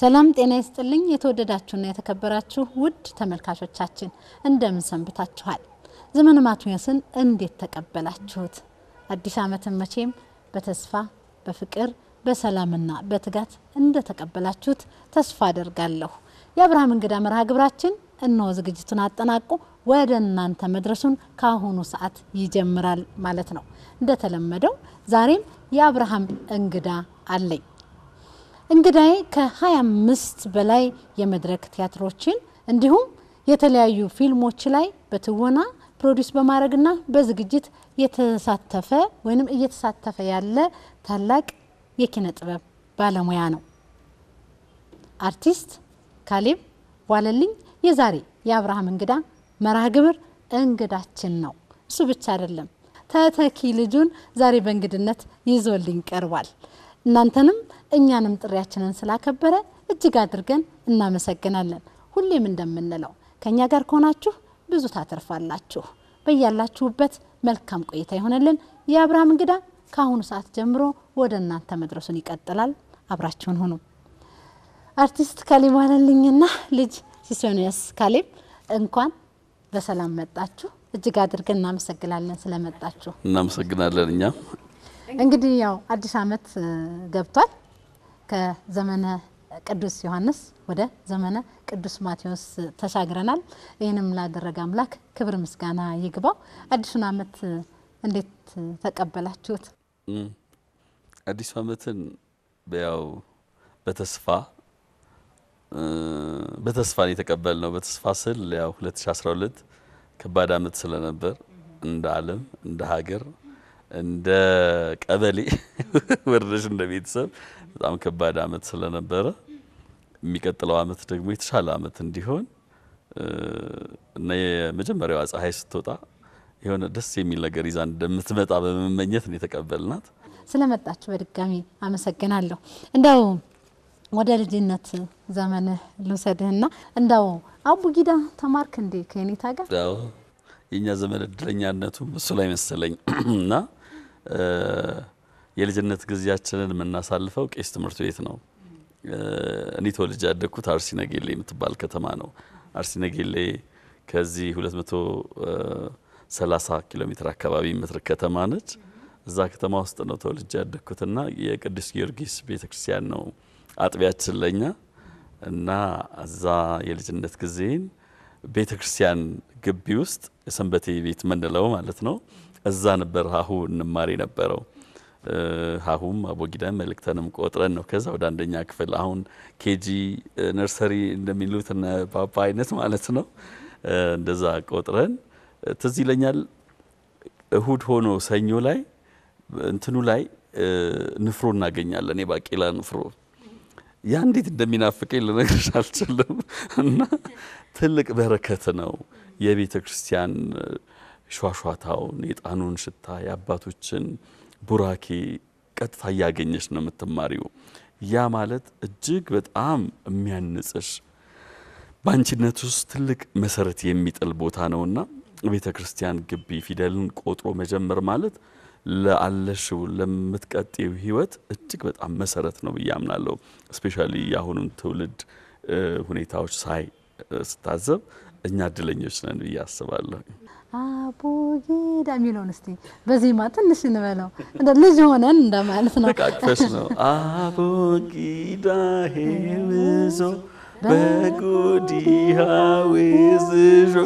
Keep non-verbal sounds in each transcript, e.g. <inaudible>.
ሰላም ጤና ይስጥልኝ። የተወደዳችሁና የተከበራችሁ ውድ ተመልካቾቻችን እንደምን ሰንብታችኋል? ዘመነ ማትያስን እንዴት ተቀበላችሁት? አዲስ ዓመትን መቼም በተስፋ በፍቅር በሰላምና በትጋት እንደተቀበላችሁት ተስፋ አደርጋለሁ። የአብርሃም እንግዳ መርሃ ግብራችን እነሆ ዝግጅቱን አጠናቆ ወደ እናንተ መድረሱን ከአሁኑ ሰዓት ይጀምራል ማለት ነው። እንደተለመደው ዛሬም የአብርሃም እንግዳ አለኝ። እንግዳይ ከ25 በላይ የመድረክ ቲያትሮችን እንዲሁም የተለያዩ ፊልሞች ላይ በትወና ፕሮዲስ በማድረግና በዝግጅት የተሳተፈ ወይም እየተሳተፈ ያለ ታላቅ የኪነ ጥበብ ባለሙያ ነው። አርቲስት ካሌብ ዋለልኝ የዛሬ የአብርሃም እንግዳ መርሃ ግብር እንግዳችን ነው። እሱ ብቻ አይደለም፣ ተተኪ ልጁን ዛሬ በእንግድነት ይዞልኝ ቀርቧል። እናንተንም እኛንም ጥሪያችንን ስላከበረ እጅግ አድርገን እናመሰግናለን። ሁሌም እንደምንለው ከእኛ ጋር ከሆናችሁ ብዙ ታተርፋላችሁ። በያላችሁበት መልካም ቆይታ ይሆነልን። የአብርሃም እንግዳ ከአሁኑ ሰዓት ጀምሮ ወደ እናንተ መድረሱን ይቀጥላል። አብራችሁን ሁኑ። አርቲስት ካሌብ ዋለልኝና ልጅ ሲሶኒያስ ካሌብ እንኳን በሰላም መጣችሁ። እጅግ አድርገን እናመሰግናለን ስለመጣችሁ። እናመሰግናለን እኛም እንግዲህ ያው አዲስ ዓመት ገብቷል። ከዘመነ ቅዱስ ዮሐንስ ወደ ዘመነ ቅዱስ ማቴዎስ ተሻግረናል። ይህንም ላደረገ አምላክ ክብር ምስጋና ይግባው። አዲሱን ዓመት እንዴት ተቀበላችሁት? አዲሱ ዓመትን ያው በተስፋ በተስፋ ነው የተቀበልነው። በተስፋ ስል ያው 2012 ከባድ ዓመት ስለነበር እንደ ዓለም እንደ ሀገር እንደ ቀበሌ <laughs> ወርደሽ እንደ ቤተሰብ በጣም ከባድ አመት ስለነበረ የሚቀጥለው አመት ደግሞ የተሻለ አመት እንዲሆን እና የመጀመሪያዋ ፀሐይ ስትወጣ የሆነ ደስ የሚል ነገር ይዛ እንደምትመጣ በመመኘት ነው የተቀበልናት። ስለመጣችሁ በድጋሚ አመሰግናለሁ። እንደው ወደ ልጅነት ዘመንህ ልውሰድህና እንደው አቡጊዳ ተማርክ እንዴ ከኔታ ጋር? የእኛ ዘመን እድለኛነቱ እሱ ላይ መሰለኝ <clears throat> እና የልጅነት ጊዜያችንን የምናሳልፈው ቄስ ትምህርት ቤት ነው። እኔ ተወልጄ ያደግኩት አርሲ ነገሌ የምትባል ከተማ ነው። አርሲ ነገሌ ከዚህ 230 ኪሎ ሜትር አካባቢ የምትርቅ ከተማ ነች። እዛ ከተማ ውስጥ ነው ተወልጄ ያደግኩትና የቅዱስ ጊዮርጊስ ቤተክርስቲያን ነው አጥቢያችን ለኛ እና እዛ የልጅነት ጊዜን ቤተክርስቲያን ግቢ ውስጥ የሰንበቴ ቤት የምንለው ማለት ነው እዛ ነበር ሀሁ እንማር የነበረው። ሀሁም አቦጊዳን መልእክተንም ቆጥረን ነው ከዛ ወደ አንደኛ ክፍል አሁን ኬጂ ነርሰሪ እንደሚሉት እነ ፓፓ አይነት ማለት ነው። እንደዛ ቆጥረን ትዝ ይለኛል እሁድ ሆኖ ሰኞ ላይ እንትኑ ላይ ንፍሮ እናገኛለን፣ የባቄላ ንፍሮ ያ እንዴት እንደሚናፍቀኝ ልነግርሽ አልችልም። እና ትልቅ በረከት ነው የቤተ ክርስቲያን ሿሿታውን፣ የጣኑን ሽታ፣ የአባቶችን ቡራኬ ቀጥታ እያገኘች ነው የምትማሪው። ያ ማለት እጅግ በጣም የሚያንጽሽ በአንቺነት ውስጥ ትልቅ መሰረት የሚጥል ቦታ ነውና ቤተ ክርስቲያን ግቢ ፊደልን ቆጥሮ መጀመር ማለት ለአለሽው ለምትቀጤው ህይወት እጅግ በጣም መሰረት ነው ብዬ አምናለሁ። እስፔሻሊ የአሁኑን ትውልድ ሁኔታዎች ሳይ ስታዘብ እኛ እድለኞች ነን ብዬ አስባለሁ። አቡጌዳ የሚለውን እስቲ በዜማ ትንሽ እንበለው እንደ ልጅ ሆነን እንደማለት ነው። ተቃቅፈሽ ነው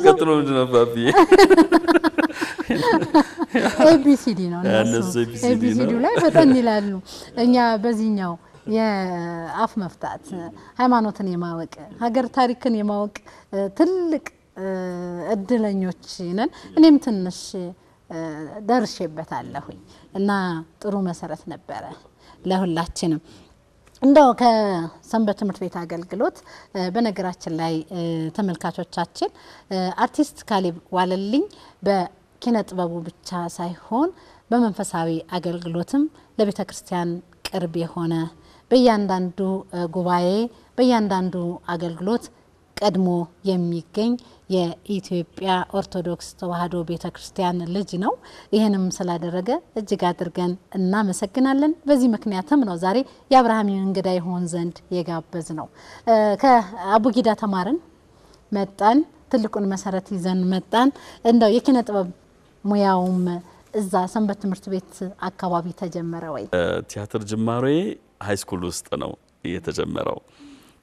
ቀጥሎ ምንድን ነው ኤቢሲዲ ነው ኤቢሲዲ ላይ ፈጠን ይላሉ። እኛ በዚህኛው የአፍ መፍታት ሃይማኖትን የማወቅ ሀገር ታሪክን የማወቅ ትልቅ እድለኞች ነን። እኔም ትንሽ ደርሼበታለሁኝ እና ጥሩ መሰረት ነበረ ለሁላችንም። እንደው ከሰንበት ትምህርት ቤት አገልግሎት በነገራችን ላይ ተመልካቾቻችን አርቲስት ካሌብ ዋለልኝ በኪነ ጥበቡ ብቻ ሳይሆን በመንፈሳዊ አገልግሎትም ለቤተ ክርስቲያን ቅርብ የሆነ በእያንዳንዱ ጉባኤ በእያንዳንዱ አገልግሎት ቀድሞ የሚገኝ የኢትዮጵያ ኦርቶዶክስ ተዋሕዶ ቤተ ክርስቲያን ልጅ ነው። ይህንም ስላደረገ እጅግ አድርገን እናመሰግናለን። በዚህ ምክንያትም ነው ዛሬ የአብርሃም እንግዳ ይሆን ዘንድ የጋበዝ ነው። ከአቡጊዳ ተማርን መጣን፣ ትልቁን መሰረት ይዘን መጣን። እንደው የኪነ ጥበብ ሙያውም እዛ ሰንበት ትምህርት ቤት አካባቢ ተጀመረ ወይ? ቲያትር ጅማሬ ስኩል ውስጥ ነው የተጀመረው።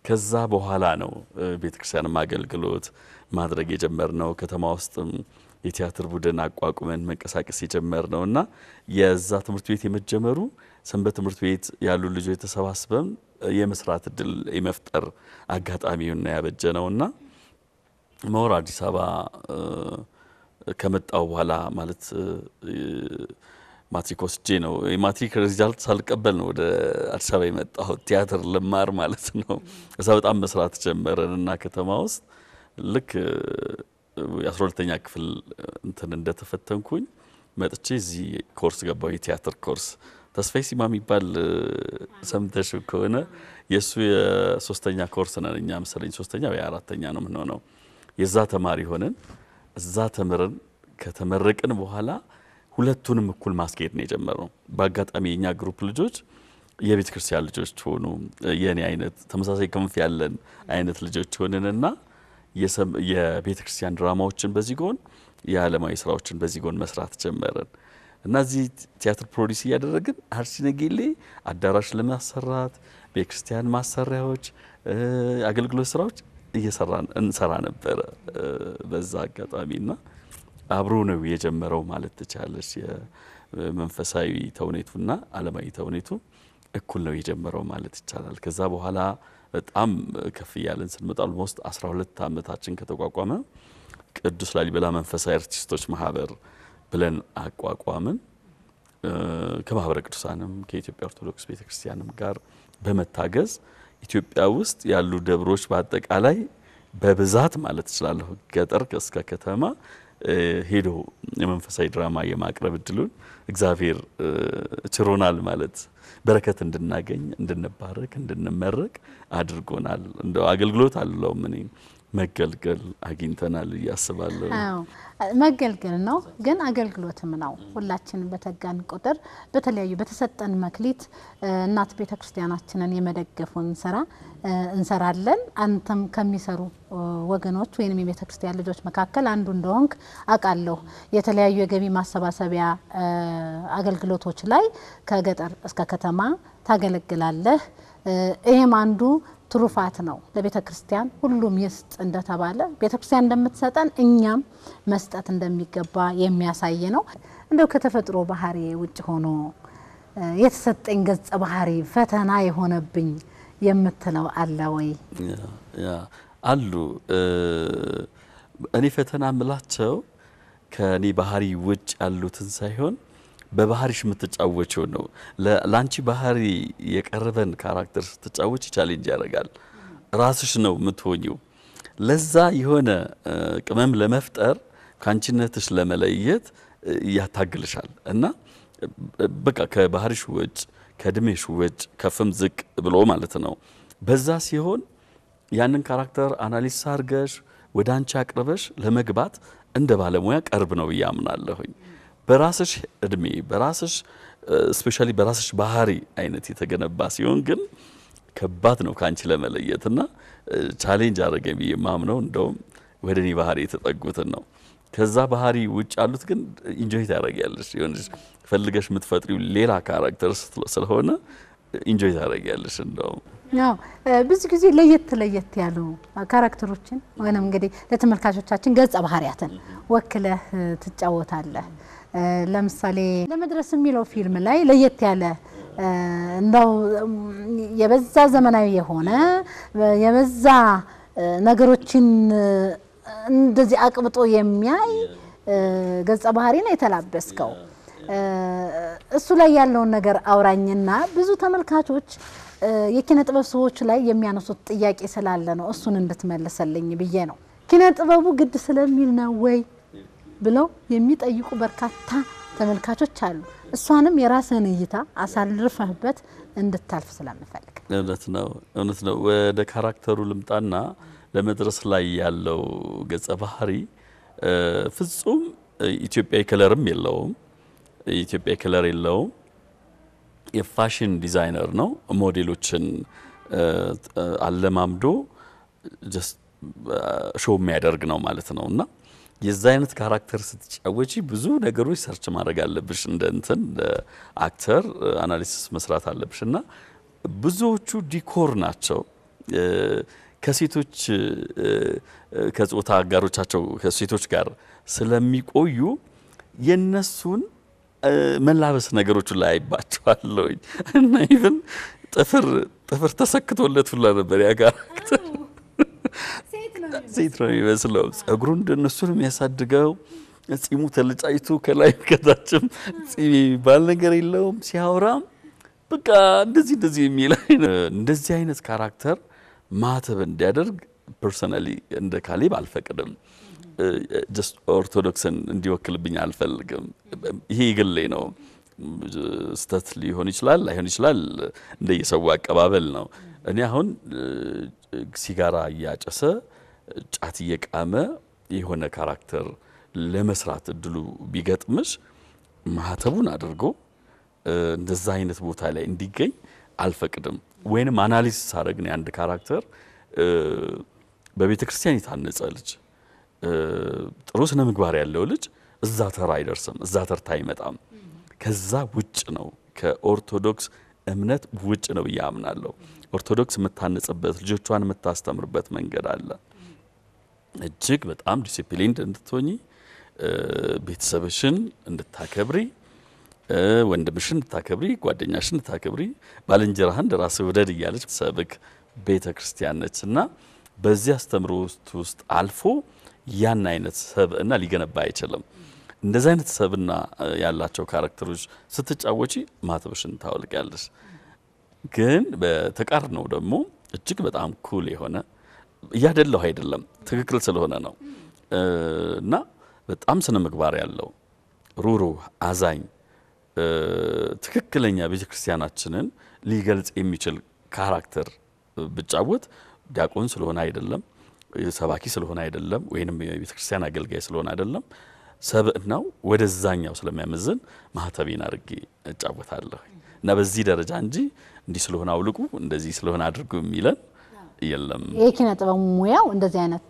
ከዛ በኋላ ነው ቤተክርስቲያንም አገልግሎት ማድረግ የጀመርነው። ከተማ ውስጥም የቲያትር ቡድን አቋቁመን መንቀሳቀስ ነው እና የዛ ትምህርት ቤት የመጀመሩ ሰንበት ትምህርት ቤት ያሉ ልጆች የተሰባስበም የመስራት እድል የመፍጠር አጋጣሚውን ያበጀ ነው እና መወር አዲስ አበባ ከመጣው በኋላ ማለት ማትሪክ ወስጄ ነው የማትሪክ ሪዛልት ሳልቀበል ነው ወደ አዲስ አበባ የመጣሁት ቲያትር ልማር ማለት ነው። እዛ በጣም መስራት ጀመረን እና ከተማ ውስጥ ልክ የአስራ ሁለተኛ ክፍል እንትን እንደተፈተንኩኝ መጥቼ እዚህ ኮርስ ገባሁ፣ የቲያትር ኮርስ ተስፋይ ሲማ የሚባል ሰምተሽ ከሆነ የእሱ የሶስተኛ ኮርስ ነን እኛ መሰለኝ ሶስተኛ ወይ አራተኛ ነው የምንሆነው። የዛ ተማሪ ሆነን እዛ ተምረን ከተመረቅን በኋላ ሁለቱንም እኩል ማስጌጥ ነው የጀመረው። በአጋጣሚ የኛ ግሩፕ ልጆች የቤተ ክርስቲያን ልጆች ሆኑ፣ የእኔ አይነት ተመሳሳይ ክንፍ ያለን አይነት ልጆች ሆንንና የቤተ ክርስቲያን ድራማዎችን በዚህ ጎን የዓለማዊ ስራዎችን በዚህ ጎን መስራት ጀመረን እና እዚህ ቲያትር ፕሮዲስ እያደረግን አርሲ ነገሌ አዳራሽ ለማሰራት ቤተ ክርስቲያን ማሰሪያዎች፣ አገልግሎት ስራዎች እየሰራ እንሰራ ነበረ በዛ አጋጣሚ ና አብሮ ነው የጀመረው ማለት ትቻለች። የመንፈሳዊ ተውኔቱና አለማዊ ተውኔቱ እኩል ነው የጀመረው ማለት ይቻላል። ከዛ በኋላ በጣም ከፍ እያለን ስንመጣ ኦልሞስት 12 ዓመታችን ከተቋቋመ ቅዱስ ላሊበላ መንፈሳዊ አርቲስቶች ማህበር ብለን አቋቋምን። ከማህበረ ቅዱሳንም ከኢትዮጵያ ኦርቶዶክስ ቤተ ክርስቲያንም ጋር በመታገዝ ኢትዮጵያ ውስጥ ያሉ ደብሮች በአጠቃላይ በብዛት ማለት እችላለሁ ገጠር እስከ ከተማ ሄዶ የመንፈሳዊ ድራማ የማቅረብ እድሉን እግዚአብሔር ችሮናል ማለት በረከት እንድናገኝ እንድንባረክ እንድንመረቅ አድርጎናል። እንደው አገልግሎት አለውም እኔ መገልገል አግኝተናል እያስባለሁ። መገልገል ነው ግን አገልግሎትም ነው። ሁላችንም በተጋን ቁጥር በተለያዩ በተሰጠን መክሊት እናት ቤተ ክርስቲያናችንን የመደገፉን ስራ እንሰራለን። አንተም ከሚሰሩ ወገኖች ወይም የቤተ ክርስቲያን ልጆች መካከል አንዱ እንደሆንክ አውቃለሁ። የተለያዩ የገቢ ማሰባሰቢያ አገልግሎቶች ላይ ከገጠር እስከ ከተማ ታገለግላለህ። ይህም አንዱ ትሩፋት ነው። ለቤተ ክርስቲያን ሁሉም ይስጥ እንደተባለ ቤተ ክርስቲያን እንደምትሰጠን እኛም መስጠት እንደሚገባ የሚያሳይ ነው። እንደው ከተፈጥሮ ባህሪ ውጭ ሆኖ የተሰጠኝ ገጸ ባህሪ ፈተና የሆነብኝ የምትለው አለ ወይ? አሉ እኔ ፈተና ምላቸው ከእኔ ባህሪ ውጭ ያሉትን ሳይሆን በባህሪሽ የምትጫወቸው ነው። ለአንቺ ባህሪ የቀረበን ካራክተር ስትጫወች ቻሌንጅ ያደርጋል። ራስሽ ነው የምትሆኝው። ለዛ የሆነ ቅመም ለመፍጠር ከአንቺነትሽ ለመለየት ያታግልሻል እና በቃ ከባህሪሽ ውጭ ከእድሜሽ ውጭ ከፍም ዝቅ ብሎ ማለት ነው። በዛ ሲሆን ያንን ካራክተር አናሊስ አድርገሽ ወደ አንቺ አቅርበሽ ለመግባት እንደ ባለሙያ ቀርብ ነው ብዬ አምናለሁኝ። በራስሽ እድሜ በራስሽ ስፔሻሊ በራስሽ ባህሪ አይነት የተገነባ ሲሆን ግን ከባድ ነው ከአንቺ ለመለየት ና ቻሌንጅ አድረገ ብዬ ማምነው እንደውም ወደ እኔ ባህሪ የተጠጉትን ነው። ከዛ ባህሪ ውጭ ያሉት ግን ኢንጆይ ታደረጊያለሽ። የሆነች ፈልገሽ የምትፈጥሪው ሌላ ካራክተር ስለሆነ ኢንጆይ ታደረጊያለሽ። እንደውም ብዙ ጊዜ ለየት ለየት ያሉ ካራክተሮችን ወይም እንግዲህ ለተመልካቾቻችን ገጸ ባህሪያትን ወክለህ ትጫወታለህ። ለምሳሌ ለመድረስ የሚለው ፊልም ላይ ለየት ያለ እንደው የበዛ ዘመናዊ የሆነ የበዛ ነገሮችን እንደዚህ አቅብጦ የሚያይ ገጸ ባህሪ ነው የተላበስከው። እሱ ላይ ያለውን ነገር አውራኝና ብዙ ተመልካቾች የኪነ ጥበብ ሰዎች ላይ የሚያነሱት ጥያቄ ስላለ ነው እሱን እንድትመልሰልኝ ብዬ ነው። ኪነ ጥበቡ ግድ ስለሚል ነው ወይ ብለው የሚጠይቁ በርካታ ተመልካቾች አሉ። እሷንም የራስህን እይታ አሳልፈህበት እንድታልፍ ስለምፈልግ እውነት ነው እውነት ነው። ወደ ካራክተሩ ልምጣና ለመድረስ ላይ ያለው ገጸ ባህሪ ፍጹም ኢትዮጵያዊ ከለርም የለውም። ኢትዮጵያዊ ከለር የለውም። የፋሽን ዲዛይነር ነው። ሞዴሎችን አለማምዶ ሾው የሚያደርግ ነው ማለት ነው እና የዛ አይነት ካራክተር ስትጫወቺ ብዙ ነገሮች ሰርች ማድረግ አለብሽ፣ እንደ እንትን አክተር አናሊሲስ መስራት አለብሽ እና ብዙዎቹ ዲኮር ናቸው ከሴቶች ከጾታ አጋሮቻቸው ከሴቶች ጋር ስለሚቆዩ የነሱን መላበስ ነገሮቹ ላይ አይባቸዋለሁኝ እና ኢቭን ጥፍር ጥፍር ተሰክቶለት ሁላ ነበር ያ ካራክተር ሴት ነው የሚመስለው። ጸጉሩን እንደነሱ ነው የሚያሳድገው። ጺሙ ተልጫይቱ ከላይ ከታችም ጺም የሚባል ነገር የለውም። ሲያወራም በቃ እንደዚህ እንደዚህ የሚል እንደዚህ አይነት ካራክተር ማተብ እንዲያደርግ ፐርሰናሊ እንደ ካሌብ አልፈቅድም። ጀስት ኦርቶዶክስን እንዲወክልብኝ አልፈልግም። ይሄ ግሌ ነው። ስተት ሊሆን ይችላል፣ ላይሆን ይችላል። እንደየሰው አቀባበል ነው። እኔ አሁን ሲጋራ እያጨሰ ጫት እየቃመ የሆነ ካራክተር ለመስራት እድሉ ቢገጥምሽ ማህተቡን አድርጎ እንደዛ አይነት ቦታ ላይ እንዲገኝ አልፈቅድም። ወይንም አናሊሲስ ሳረግ ነው የአንድ ካራክተር በቤተ ክርስቲያን የታነጸ ልጅ፣ ጥሩ ስነ ምግባር ያለው ልጅ እዛ ተራ አይደርስም፣ እዛ ተርታ አይመጣም። ከዛ ውጭ ነው ከኦርቶዶክስ እምነት ውጭ ነው ብዬ አምናለሁ። ኦርቶዶክስ የምታነጽበት ልጆቿን የምታስተምርበት መንገድ አለ። እጅግ በጣም ዲሲፕሊን እንድትሆኚ፣ ቤተሰብሽን እንድታከብሪ፣ ወንድምሽን እንድታከብሪ፣ ጓደኛሽን እንድታከብሪ፣ ባልንጀራህን ራስ ውደድ እያለች ሰብክ ቤተ ክርስቲያን ነች እና በዚህ አስተምሮ ውስጥ ውስጥ አልፎ ያን አይነት ሰብእና ሊገነባ አይችልም። እንደዚህ አይነት ሰብና ያላቸው ካራክተሮች ስትጫወቺ ማተብሽን ታወልቅ ያለሽ ግን ነው ደግሞ እጅግ በጣም ኩል የሆነ እያደለሁ አይደለም ትክክል ስለሆነ ነው እና በጣም ስነ ምግባር ያለው ሩሩህ አዛኝ ትክክለኛ ቤተ ክርስቲያናችንን ሊገልጽ የሚችል ካራክተር ብጫወት ዲያቆን ስለሆነ አይደለም፣ ሰባኪ ስለሆነ አይደለም፣ ወይንም የቤተ ክርስቲያን አገልጋይ ስለሆነ አይደለም። ሰብእናው ወደዛኛው ስለሚያመዝን ማህተቤን አድርጌ እጫወታለሁ እና በዚህ ደረጃ እንጂ እንዲህ ስለሆነ አውልቁ፣ እንደዚህ ስለሆነ አድርጉ የሚለን የለም። የኪነ ጥበብ ሙያው እንደዚህ አይነት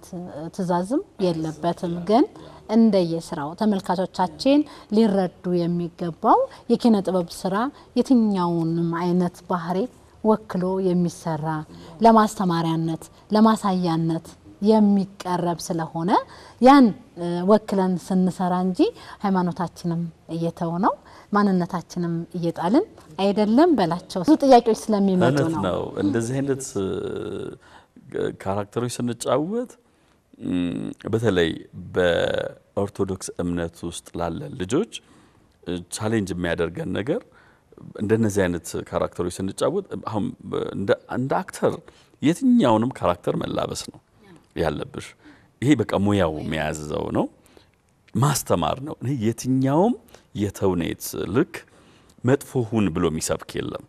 ትዕዛዝም የለበትም። ግን እንደየስራው ተመልካቾቻችን ሊረዱ የሚገባው የኪነ ጥበብ ስራ የትኛውንም አይነት ባህሪ ወክሎ የሚሰራ ለማስተማሪያነት፣ ለማሳያነት የሚቀረብ ስለሆነ ያን ወክለን ስንሰራ እንጂ ሃይማኖታችንም እየተው ነው ማንነታችንም እየጣልን አይደለም በላቸው። ብዙ ጥያቄዎች ስለሚመጡ ነው እንደዚህ አይነት ካራክተሮች ስንጫወት በተለይ በኦርቶዶክስ እምነት ውስጥ ላለን ልጆች ቻሌንጅ የሚያደርገን ነገር እንደነዚህ አይነት ካራክተሮች ስንጫወት አሁን እንደ አክተር የትኛውንም ካራክተር መላበስ ነው ያለብሽ። ይሄ በቃ ሙያው የሚያዘው ነው። ማስተማር ነው። የትኛውም የተውኔት ልክ መጥፎ ሁን ብሎ የሚሰብክ የለም።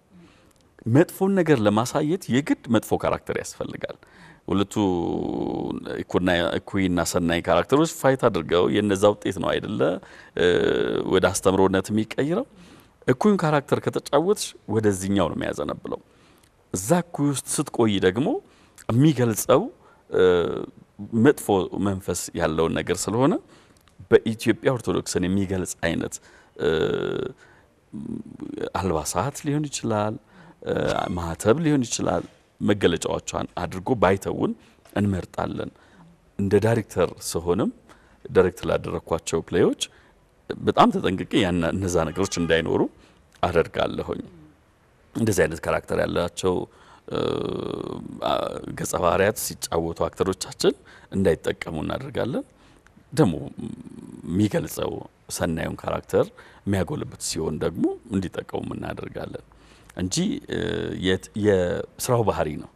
መጥፎን ነገር ለማሳየት የግድ መጥፎ ካራክተር ያስፈልጋል። ሁለቱ እኩይና ሰናይ ካራክተሮች ፋይት አድርገው የነዛ ውጤት ነው አይደለ ወደ አስተምሮነት የሚቀይረው። እኩዩን ካራክተር ከተጫወትሽ ወደዚህኛው ነው የሚያዘነብለው። እዛ እኩይ ውስጥ ስትቆይ ደግሞ የሚገልጸው መጥፎ መንፈስ ያለውን ነገር ስለሆነ በኢትዮጵያ ኦርቶዶክስን የሚገልጽ አይነት አልባሳት ሊሆን ይችላል፣ ማህተብ ሊሆን ይችላል። መገለጫዎቿን አድርጎ ባይተውን እንመርጣለን። እንደ ዳይሬክተር ስሆንም ዳይሬክት ላደረግኳቸው ፕሌዎች በጣም ተጠንቅቄ እነዛ ነገሮች እንዳይኖሩ አደርጋለሁኝ። እንደዚህ አይነት ካራክተር ያላቸው ገጸ ባህርያት ሲጫወቱ አክተሮቻችን እንዳይጠቀሙ እናደርጋለን። ደግሞ የሚገልጸው ሰናዩን ካራክተር የሚያጎልበት ሲሆን ደግሞ እንዲጠቀሙም እናደርጋለን እንጂ የስራው ባህሪ ነው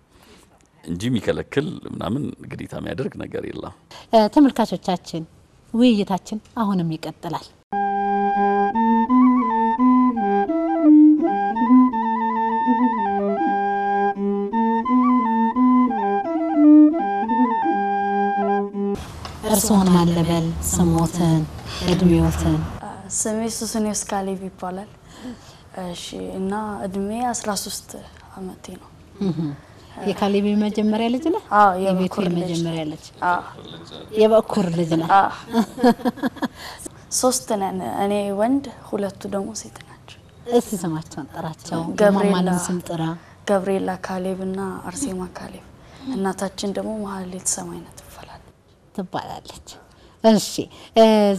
እንጂ የሚከለክል ምናምን ግዴታ የሚያደርግ ነገር የለም። ተመልካቾቻችን ውይይታችን አሁንም ይቀጥላል። እርስዎን ማለበል ስሞትን፣ እድሜዎትን? ስሜ ሱስኔስ ካሌብ ይባላል። እሺ እና እድሜ 13 አመቴ ነው። የካሌብ የመጀመሪያ ልጅ ነ አዎ የቤቱ የመጀመሪያ ልጅ የበኩር ልጅ ነ ሶስት ነን፣ እኔ ወንድ፣ ሁለቱ ደግሞ ሴት ናቸው። እስቲ ስማቸውን ጥራቸው። ገብርኤላ ስም ጥራ። ገብርኤላ ካሌብ እና አርሴማ ካሌብ። እናታችን ደግሞ መሀል የተሰማ አይነት ትባላለች። እሺ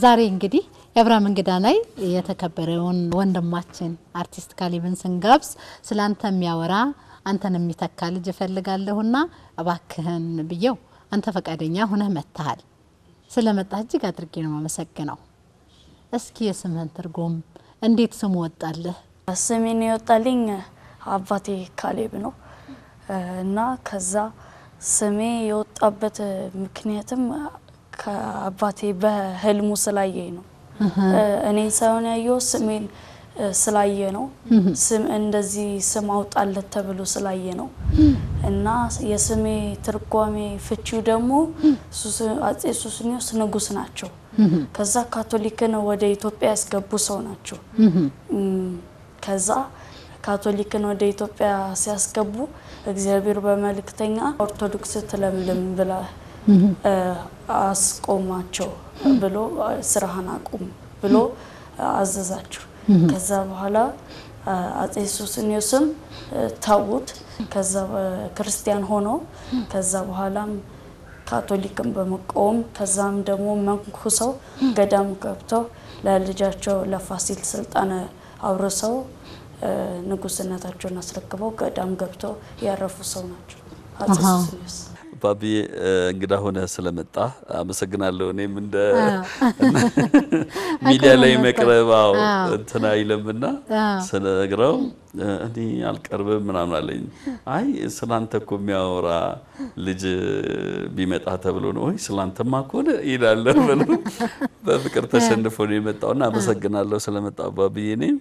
ዛሬ እንግዲህ የአብርሃም እንግዳ ላይ የተከበረውን ወንድማችን አርቲስት ካሊብን ስንጋብዝ አንተ የሚያወራ አንተን የሚተካ ልጅ እፈልጋለሁና እባክህን ብየው አንተ ፈቃደኛ ሁነህ መጥተሃል። ስለመጣህ እጅግ አድርጌ ነው የማመሰግነው። እስኪ የስምህን ትርጉም እንዴት ስሙ ወጣልህ? ስሜን የወጣልኝ አባቴ ካሌብ ነው እና ከዛ ስሜ የወጣበት ምክንያትም ከአባቴ በህልሙ ስላየ ነው። እኔን ሳይሆን ያየው ስሜን ስላየ ነው። ስም እንደዚህ ስም አውጣለት ተብሎ ስላየ ነው እና የስሜ ትርጓሜ ፍቺው ደግሞ አጼ ሱስንዮስ ንጉስ ናቸው። ከዛ ካቶሊክን ወደ ኢትዮጵያ ያስገቡ ሰው ናቸው። ከዛ ካቶሊክን ወደ ኢትዮጵያ ሲያስገቡ እግዚአብሔር በመልእክተኛ ኦርቶዶክስ ትለምልም ብላ አስቆማቸው ብሎ ስራህን አቁም ብሎ አዘዛቸው። ከዛ በኋላ አጼ ሱስንዮስም ታውት ከዛ ክርስቲያን ሆኖ ከዛ በኋላም ካቶሊክን በመቃወም ከዛም ደግሞ መንኩሰው ገዳም ገብተው ለልጃቸው ለፋሲል ስልጣን አውርሰው ንጉስነታቸውን አስረክበው ገዳም ገብተው ያረፉ ሰው ናቸው። ባቢ እንግዳ ሆነ ስለመጣ አመሰግናለሁ። እኔም እንደ ሚዲያ ላይ መቅረባው እንትና አይለምና ስነግረው እኔ አልቀርብም ምናምን አለኝ። አይ ስላንተ እኮ የሚያወራ ልጅ ቢመጣ ተብሎ ነው ወይ ስላንተማ ከሆነ ይላለ ብሎ በፍቅር ተሸንፎ ነው እና አመሰግናለሁ ስለመጣ ባቢ እኔም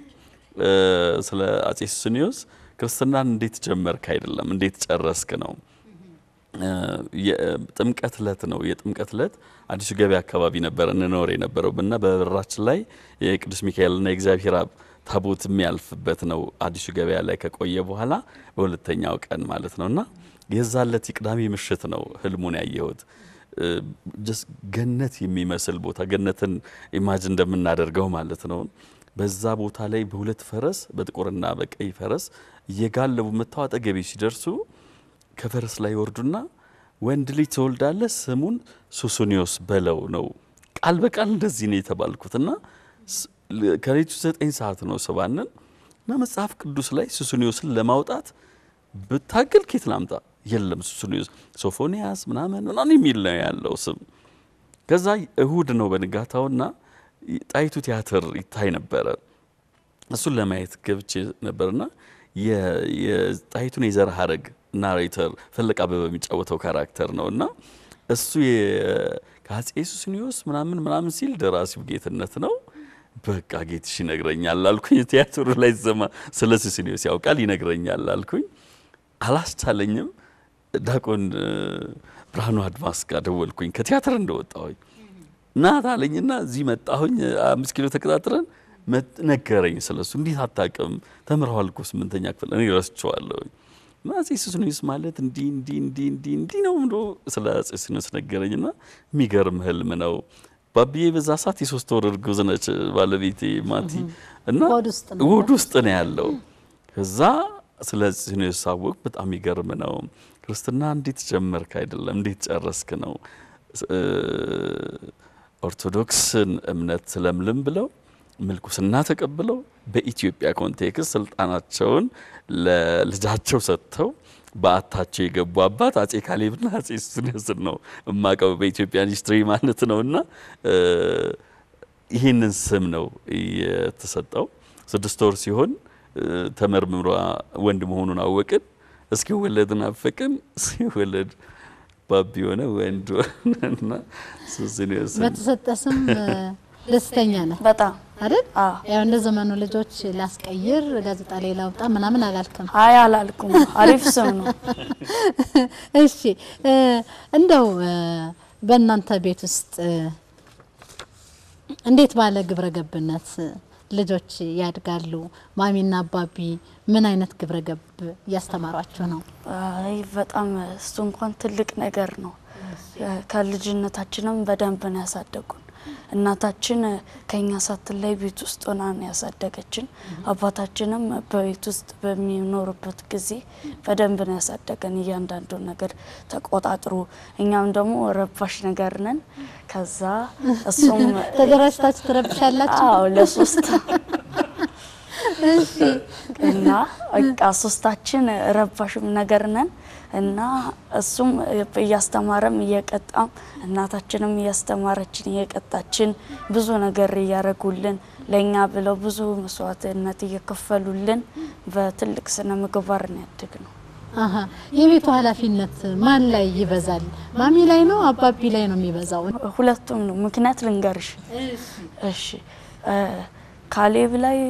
ስለ አጼ ሱስንዮስ ክርስትናን እንዴት ጀመርክ አይደለም እንዴት ጨረስክ ነው። ጥምቀት ለት ነው። የጥምቀት ዕለት አዲሱ ገበያ አካባቢ ነበር እንኖር የነበረው እና በበራችን ላይ የቅዱስ ሚካኤልና የእግዚአብሔር አብ ታቦት የሚያልፍበት ነው። አዲሱ ገበያ ላይ ከቆየ በኋላ በሁለተኛው ቀን ማለት ነው እና የዛለት የቅዳሜ ምሽት ነው ህልሙን ያየሁት ገነት የሚመስል ቦታ ገነትን ኢማጅን እንደምናደርገው ማለት ነው በዛ ቦታ ላይ በሁለት ፈረስ በጥቁርና በቀይ ፈረስ እየጋለቡ መጥተው አጠገቤ ሲደርሱ ከፈረስ ላይ ወርዱና ወንድ ልጅ ተወልዳለ ስሙን ሱሱኒዮስ በለው ነው። ቃል በቃል እንደዚህ ነው የተባልኩት። እና ከሌቱ ዘጠኝ ሰዓት ነው ሰባንን እና መጽሐፍ ቅዱስ ላይ ሱሱኒዮስን ለማውጣት ብታገል ኬት ላምጣ የለም ሱሱኒዮስ ሶፎንያስ ምናምን ምናምን የሚል ነው ያለው ስም። ከዛ እሁድ ነው በንጋታውና ጣይቱ ቲያትር ይታይ ነበረ። እሱን ለማየት ገብቼ ነበርና የጣይቱን የዘር ሀረግ ናሬተር ፈለቀ አበበ የሚጫወተው ካራክተር ነው እና እሱ ከአጼ ሱስንዮስ ምናምን ምናምን ሲል ደራሲው ጌትነት ነው። በቃ ጌትሽ ይነግረኛል አልኩኝ። ቲያትሩ ላይ ዘማ ስለ ሱስንዮስ ያውቃል ይነግረኛል አልኩኝ። አላስቻለኝም። ዳቆን ብርሃኑ አድማስ ጋር ደወልኩኝ ከቲያትር እንደወጣሁኝ ናት አለኝና እዚህ መጣሁኝ። አምስት ኪሎ ተቀጣጥረን ነገረኝ ስለሱ። እንዴት አታውቅም? ተምረዋል እኮ ስምንተኛ ክፍል። እኔ ረስቸዋለሁ አፄ ሱስንዮስ ማለት እንዲህ እንዲህ እንዲህ እንዲህ እንዲህ ነው ምዶ ስለ አፄ ሱስንዮስ ና የሚገርም ህልም ነው። ባብዬ በዛ ሰዓት የሶስት ወር እርጉዝ ነች ባለቤቴ ማቲ እና ውድ ውስጥ ነው ያለው። ከዛ ስለ አፄ የሳወቅ በጣም ይገርም ነው። ክርስትና እንዴት ጀመርክ አይደለም እንዴት ጨረስክ ነው ኦርቶዶክስን እምነት ለምልም ብለው ምልኩስና ተቀብለው በኢትዮጵያ ኮንቴክስት ስልጣናቸውን ለልጃቸው ሰጥተው በአታቸው የገቡ አባት አጼ ካሌብና አጼ ሱስንዮስን ነው እማቀው በኢትዮጵያን ሂስትሪ ማለት ነው። እና ይህንን ስም ነው የተሰጠው። ስድስት ወር ሲሆን ተመርምሯ ወንድ መሆኑን አወቅን። እስኪወለድን አፈቅን። ሲወለድ ባቢ የሆነ ወንድ እና ሱስን የወሰነ በተሰጠ ስም ደስተኛ ነህ በጣም አይደል? ያው እንደ ዘመኑ ልጆች ላስቀይር፣ ጋዜጣ ላይ ላውጣ ምናምን አላልክም? አይ አላልኩም። አሪፍ ስም ነው። <laughs> እሺ እንደው በእናንተ ቤት ውስጥ እንዴት ባለ ግብረ ገብነት ልጆች ያድጋሉ። ማሚና አባቢ ምን አይነት ግብረ ገብ እያስተማሯቸው ነው? በጣም እሱ እንኳን ትልቅ ነገር ነው። ከልጅነታችንም በደንብ ነው ያሳደጉን። እናታችን ከኛ ሳትለይ ቤት ውስጥ ሆና ነው ያሳደገችን። አባታችንም በቤት ውስጥ በሚኖርበት ጊዜ በደንብ ነው ያሳደገን። እያንዳንዱ ነገር ተቆጣጥሮ እኛም ደግሞ ረባሽ ነገር ነን። ከዛ እሱም ተደራጅታችሁ ትረብሻላችሁ? ለሶስት እና በቃ ሶስታችን ረባሽም ነገር ነን። እና እሱም እያስተማረም እየቀጣም እናታችንም እያስተማረችን እየቀጣችን ብዙ ነገር እያደረጉልን ለእኛ ብለው ብዙ መስዋዕትነት እየከፈሉልን በትልቅ ስነ ምግባር ነው ያድግ ነው። የቤቱ ኃላፊነት ማን ላይ ይበዛል? ማሚ ላይ ነው? አባቢ ላይ ነው የሚበዛው? ሁለቱም ነው። ምክንያት ልንገርሽ። እሺ ካሌብ ላይ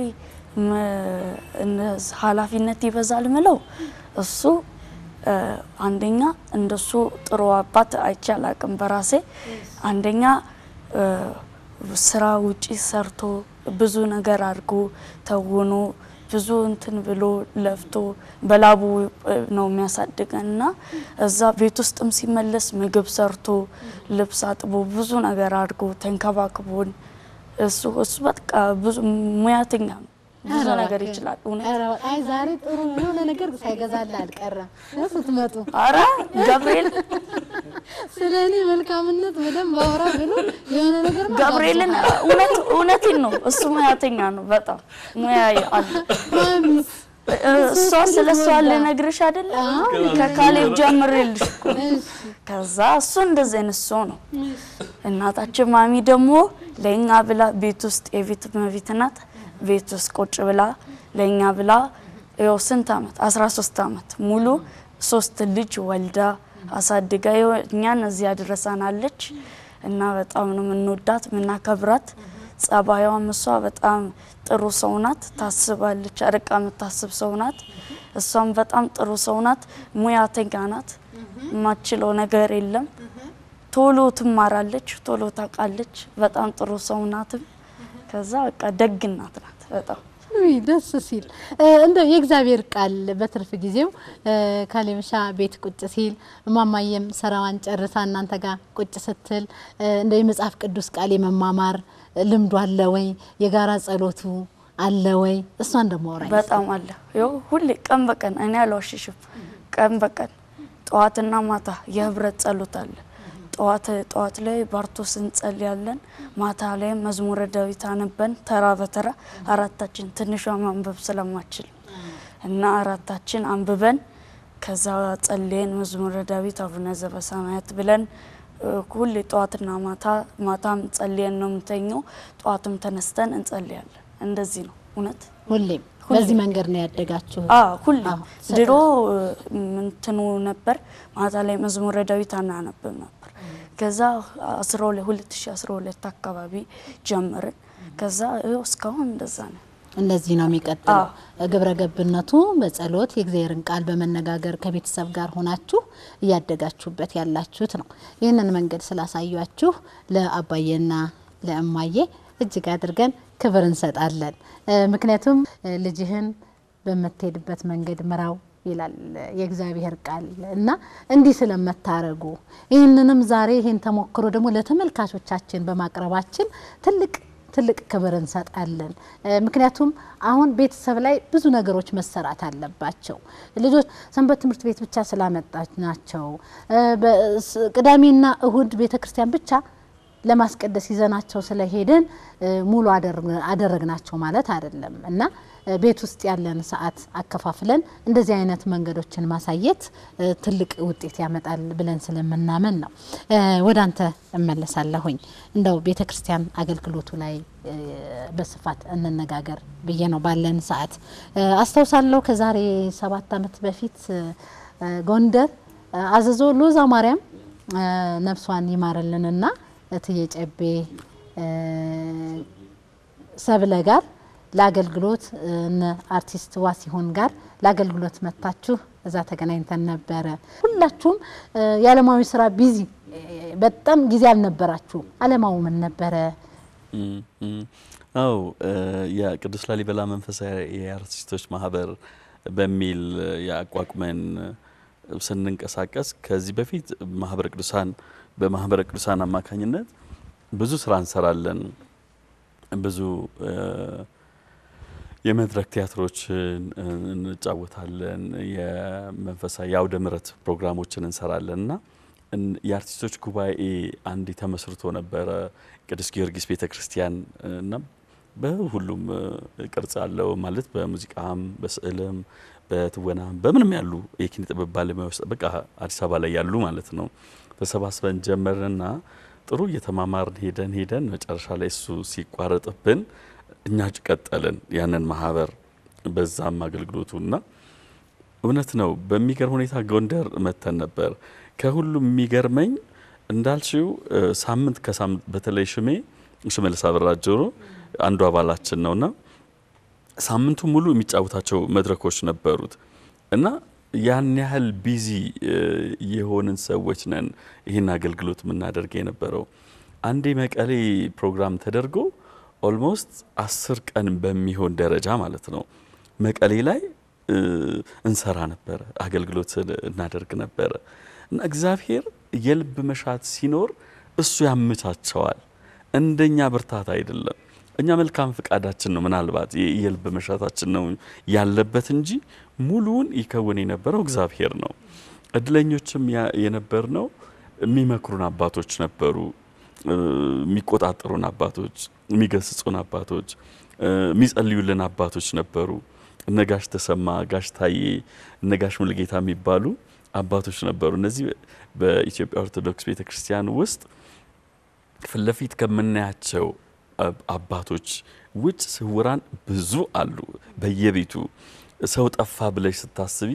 ኃላፊነት ይበዛል ምለው እሱ አንደኛ እንደሱ ጥሩ አባት አይቼ አላቅም በራሴ አንደኛ ስራ ውጪ ሰርቶ ብዙ ነገር አድርጎ ተውኖ ብዙ እንትን ብሎ ለፍቶ በላቡ ነው የሚያሳድገን እና እዛ ቤት ውስጥም ሲመለስ ምግብ ሰርቶ ልብስ አጥቦ ብዙ ነገር አድርጎ ተንከባክቦን እሱ እሱ በቃ ብዙ ሙያተኛ ነው። ብዙ ነገር ይችላል። እውነት አይ ዛሬ ጥሩ የሆነ ነገር ሳይገዛልህ አልቀረም ስትመጡ። ኧረ ገብርኤል ስለ እኔ መልካምነት በደንብ አውራ ብሎ የሆነ ነገር ገብርኤልን እውነት እውነቴን ነው። እሱ ሙያተኛ ነው በጣም ሙያ አለ። እሷ ስለ እሷ ልነግርሽ አይደለ ከካሌብ ጀምሬልሽ እኮ ከዛ እሱ እንደዚህ አይነት ሰው ነው። እናታችን ማሚ ደግሞ ለእኛ ብላ ቤት ውስጥ የቤት መቤት ናት። ቤት ውስጥ ቁጭ ብላ ለእኛ ብላ ይኸው ስንት ዓመት 13 ዓመት ሙሉ ሶስት ልጅ ወልዳ አሳድጋ እኛን እዚህ አድረሳናለች እና በጣም ነው የምንወዳት የምናከብራት። ጸባይዋም እሷ በጣም ጥሩ ሰው ናት፣ ታስባለች፣ አርቃ የምታስብ ሰው ናት። እሷም በጣም ጥሩ ሰው ናት፣ ሙያተኛ ናት። የማችለው ነገር የለም። ቶሎ ትማራለች፣ ቶሎ ታውቃለች። በጣም ጥሩ ሰው ናትም። ከዛ በቃ ደግ ናት በጣም ደስ ሲል እንደው የእግዚአብሔር ቃል በትርፍ ጊዜው ካሌምሻ ቤት ቁጭ ሲል እማማየም ስራዋን ጨርሳ እናንተ ጋር ቁጭ ስትል እንደው የመጽሐፍ ቅዱስ ቃል የመማማር ልምዱ አለ ወይ? የጋራ ጸሎቱ አለ ወይ? እሷን ደግሞ አውራ። በጣም አለ። ያው ሁሌ ቀን በቀን እኔ አልዋሽሽም፣ ቀን በቀን ጠዋትና ማታ የህብረት ጸሎት አለ ጠዋት ላይ ባርቶስ እንጸልያለን። ማታ ላይ መዝሙረ ዳዊት አነበን ተራ በተራ አራታችን። ትንሿ ማንበብ ስለማችል እና አራታችን አንብበን ከዛ ጸልየን መዝሙረ ዳዊት አቡነ ዘበሰማያት ብለን ሁሌ ጠዋትና ማታ ማታም ጸልየን ነው የምንተኘው። ጠዋትም ተነስተን እንጸልያለን። እንደዚህ ነው እውነት ሁሌም በዚህ መንገድ ነው ያደጋችሁ? ሁሌም። ድሮ ምንትኑ ነበር ማታ ላይ መዝሙረ ዳዊት አናነብም ነበር ከዛ 2012 አካባቢ ጀመርን። ከዛ እስካሁን እንደዛ ነው። እንደዚህ ነው የሚቀጥለው። ግብረ ገብነቱ በጸሎት የእግዚአብሔርን ቃል በመነጋገር ከቤተሰብ ጋር ሆናችሁ እያደጋችሁበት ያላችሁት ነው። ይህንን መንገድ ስላሳያችሁ ለአባዬና ለእማዬ እጅግ አድርገን ክብር እንሰጣለን። ምክንያቱም ልጅህን በምትሄድበት መንገድ ምራው ይላል የእግዚአብሔር ቃል እና እንዲህ ስለመታረጉ ይህንንም ዛሬ ይህን ተሞክሮ ደግሞ ለተመልካቾቻችን በማቅረባችን ትልቅ ትልቅ ክብር እንሰጣለን። ምክንያቱም አሁን ቤተሰብ ላይ ብዙ ነገሮች መሰራት አለባቸው። ልጆች ሰንበት ትምህርት ቤት ብቻ ስላመጣች ናቸው ቅዳሜና እሁድ ቤተ ክርስቲያን ብቻ ለማስቀደስ ይዘናቸው ስለሄድን ሙሉ አደረግናቸው ማለት አይደለም እና ቤት ውስጥ ያለን ሰዓት አከፋፍለን እንደዚህ አይነት መንገዶችን ማሳየት ትልቅ ውጤት ያመጣል ብለን ስለምናመን ነው። ወደ አንተ እመለሳለሁኝ። እንደው ቤተ ክርስቲያን አገልግሎቱ ላይ በስፋት እንነጋገር ብዬ ነው። ባለን ሰዓት አስታውሳለሁ ከዛሬ ሰባት ዓመት በፊት ጎንደር አዘዞ ሎዛ ማርያም ነፍሷን ይማርልንና እትዬ ጨቤ ሰብለ ጋር ለአገልግሎት እነ አርቲስት ዋሲሆን ጋር ለአገልግሎት መጥታችሁ እዛ ተገናኝተን ነበረ። ሁላችሁም የዓለማዊ ስራ ቢዚ በጣም ጊዜ አልነበራችሁም። ዓለማዊ ምን ነበረ? አው የቅዱስ ላሊበላ መንፈሳዊ የአርቲስቶች ማህበር በሚል የአቋቁመን ስንንቀሳቀስ ከዚህ በፊት ማህበረ ቅዱሳን በማህበረ ቅዱሳን አማካኝነት ብዙ ስራ እንሰራለን። ብዙ የመድረክ ቲያትሮችን እንጫወታለን። የመንፈሳዊ የአውደ ምረት ፕሮግራሞችን እንሰራለን እና የአርቲስቶች ጉባኤ አንድ ተመስርቶ ነበረ ቅዱስ ጊዮርጊስ ቤተ ክርስቲያን እና በሁሉም ቅርጽ አለው ማለት በሙዚቃም፣ በስዕልም፣ በትወናም በምንም ያሉ የኪነ ጥበብ ባለሙያዎች በቃ አዲስ አበባ ላይ ያሉ ማለት ነው ተሰባስበን ጀመርንና ጥሩ እየተማማርን ሄደን ሄደን መጨረሻ ላይ እሱ ሲቋረጥብን እኛ ቀጠልን ያንን ማህበር በዛም አገልግሎቱና እውነት ነው። በሚገርም ሁኔታ ጎንደር መተን ነበር። ከሁሉም የሚገርመኝ እንዳልሽው ሳምንት ከሳምንት በተለይ ሽሜ ሽመልስ አበራ ጆሮ አንዱ አባላችን ነውና ሳምንቱ ሙሉ የሚጫወታቸው መድረኮች ነበሩት እና ያን ያህል ቢዚ የሆንን ሰዎች ነን ይህን አገልግሎት የምናደርግ የነበረው። አንዴ መቀሌ ፕሮግራም ተደርጎ ኦልሞስት አስር ቀን በሚሆን ደረጃ ማለት ነው መቀሌ ላይ እንሰራ ነበረ፣ አገልግሎት እናደርግ ነበረ እና እግዚአብሔር የልብ መሻት ሲኖር እሱ ያመቻቸዋል። እንደኛ ብርታት አይደለም። እኛ መልካም ፍቃዳችን ነው ምናልባት የልብ መሻታችን ነው ያለበት እንጂ ሙሉውን ይከውን የነበረው እግዚአብሔር ነው። እድለኞችም የነበር ነው። የሚመክሩን አባቶች ነበሩ፣ የሚቆጣጠሩን አባቶች፣ የሚገስጹን አባቶች፣ የሚጸልዩልን አባቶች ነበሩ። ነጋሽ ተሰማ፣ ጋሽ ታዬ፣ እነ ሙልጌታ የሚባሉ አባቶች ነበሩ። እነዚህ በኢትዮጵያ ኦርቶዶክስ ቤተ ክርስቲያን ውስጥ ፊት ለፊት ከምናያቸው አባቶች ውጭ ስውራን ብዙ አሉ በየቤቱ ሰው ጠፋ ብለሽ ስታስቢ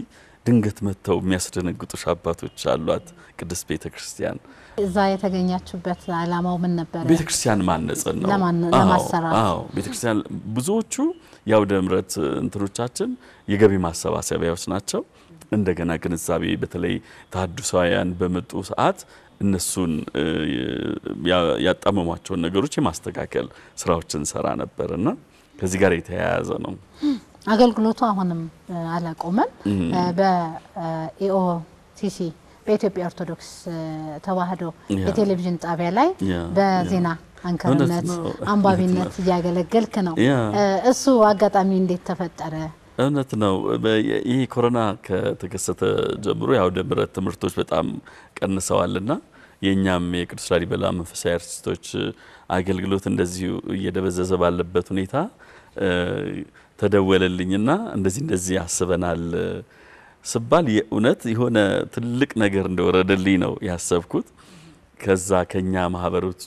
ድንገት መጥተው የሚያስደነግጡሽ አባቶች አሏት ቅድስት ቤተ ክርስቲያን። እዛ የተገኛችሁበት ዓላማው ምን ነበር? ቤተ ክርስቲያን ማነጽን ነው ለማሰራት። ቤተ ክርስቲያን ብዙዎቹ የአውደ ምሕረት እንትኖቻችን የገቢ ማሰባሰቢያዎች ናቸው። እንደገና ግንዛቤ በተለይ ተሐድሳውያን በመጡ ሰዓት እነሱን ያጣመሟቸውን ነገሮች የማስተካከል ስራዎችን ሰራ ነበር እና ከዚህ ጋር የተያያዘ ነው። አገልግሎቱ አሁንም አላቆመም። በኢኦቲሲ በኢትዮጵያ ኦርቶዶክስ ተዋህዶ የቴሌቪዥን ጣቢያ ላይ በዜና አንከርነት አንባቢነት እያገለገልክ ነው። እሱ አጋጣሚ እንዴት ተፈጠረ? እውነት ነው። ይህ ኮሮና ከተከሰተ ጀምሮ የአውደ ምሕረት ትምህርቶች በጣም ቀንሰዋልና የእኛም የቅዱስ ላሊበላ መንፈሳዊ አርቲስቶች አገልግሎት እንደዚሁ እየደበዘዘ ባለበት ሁኔታ ተደወለልኝና እንደዚህ እንደዚህ ያስበናል ስባል የእውነት የሆነ ትልቅ ነገር እንደወረደልኝ ነው ያሰብኩት። ከዛ ከኛ ማህበሮች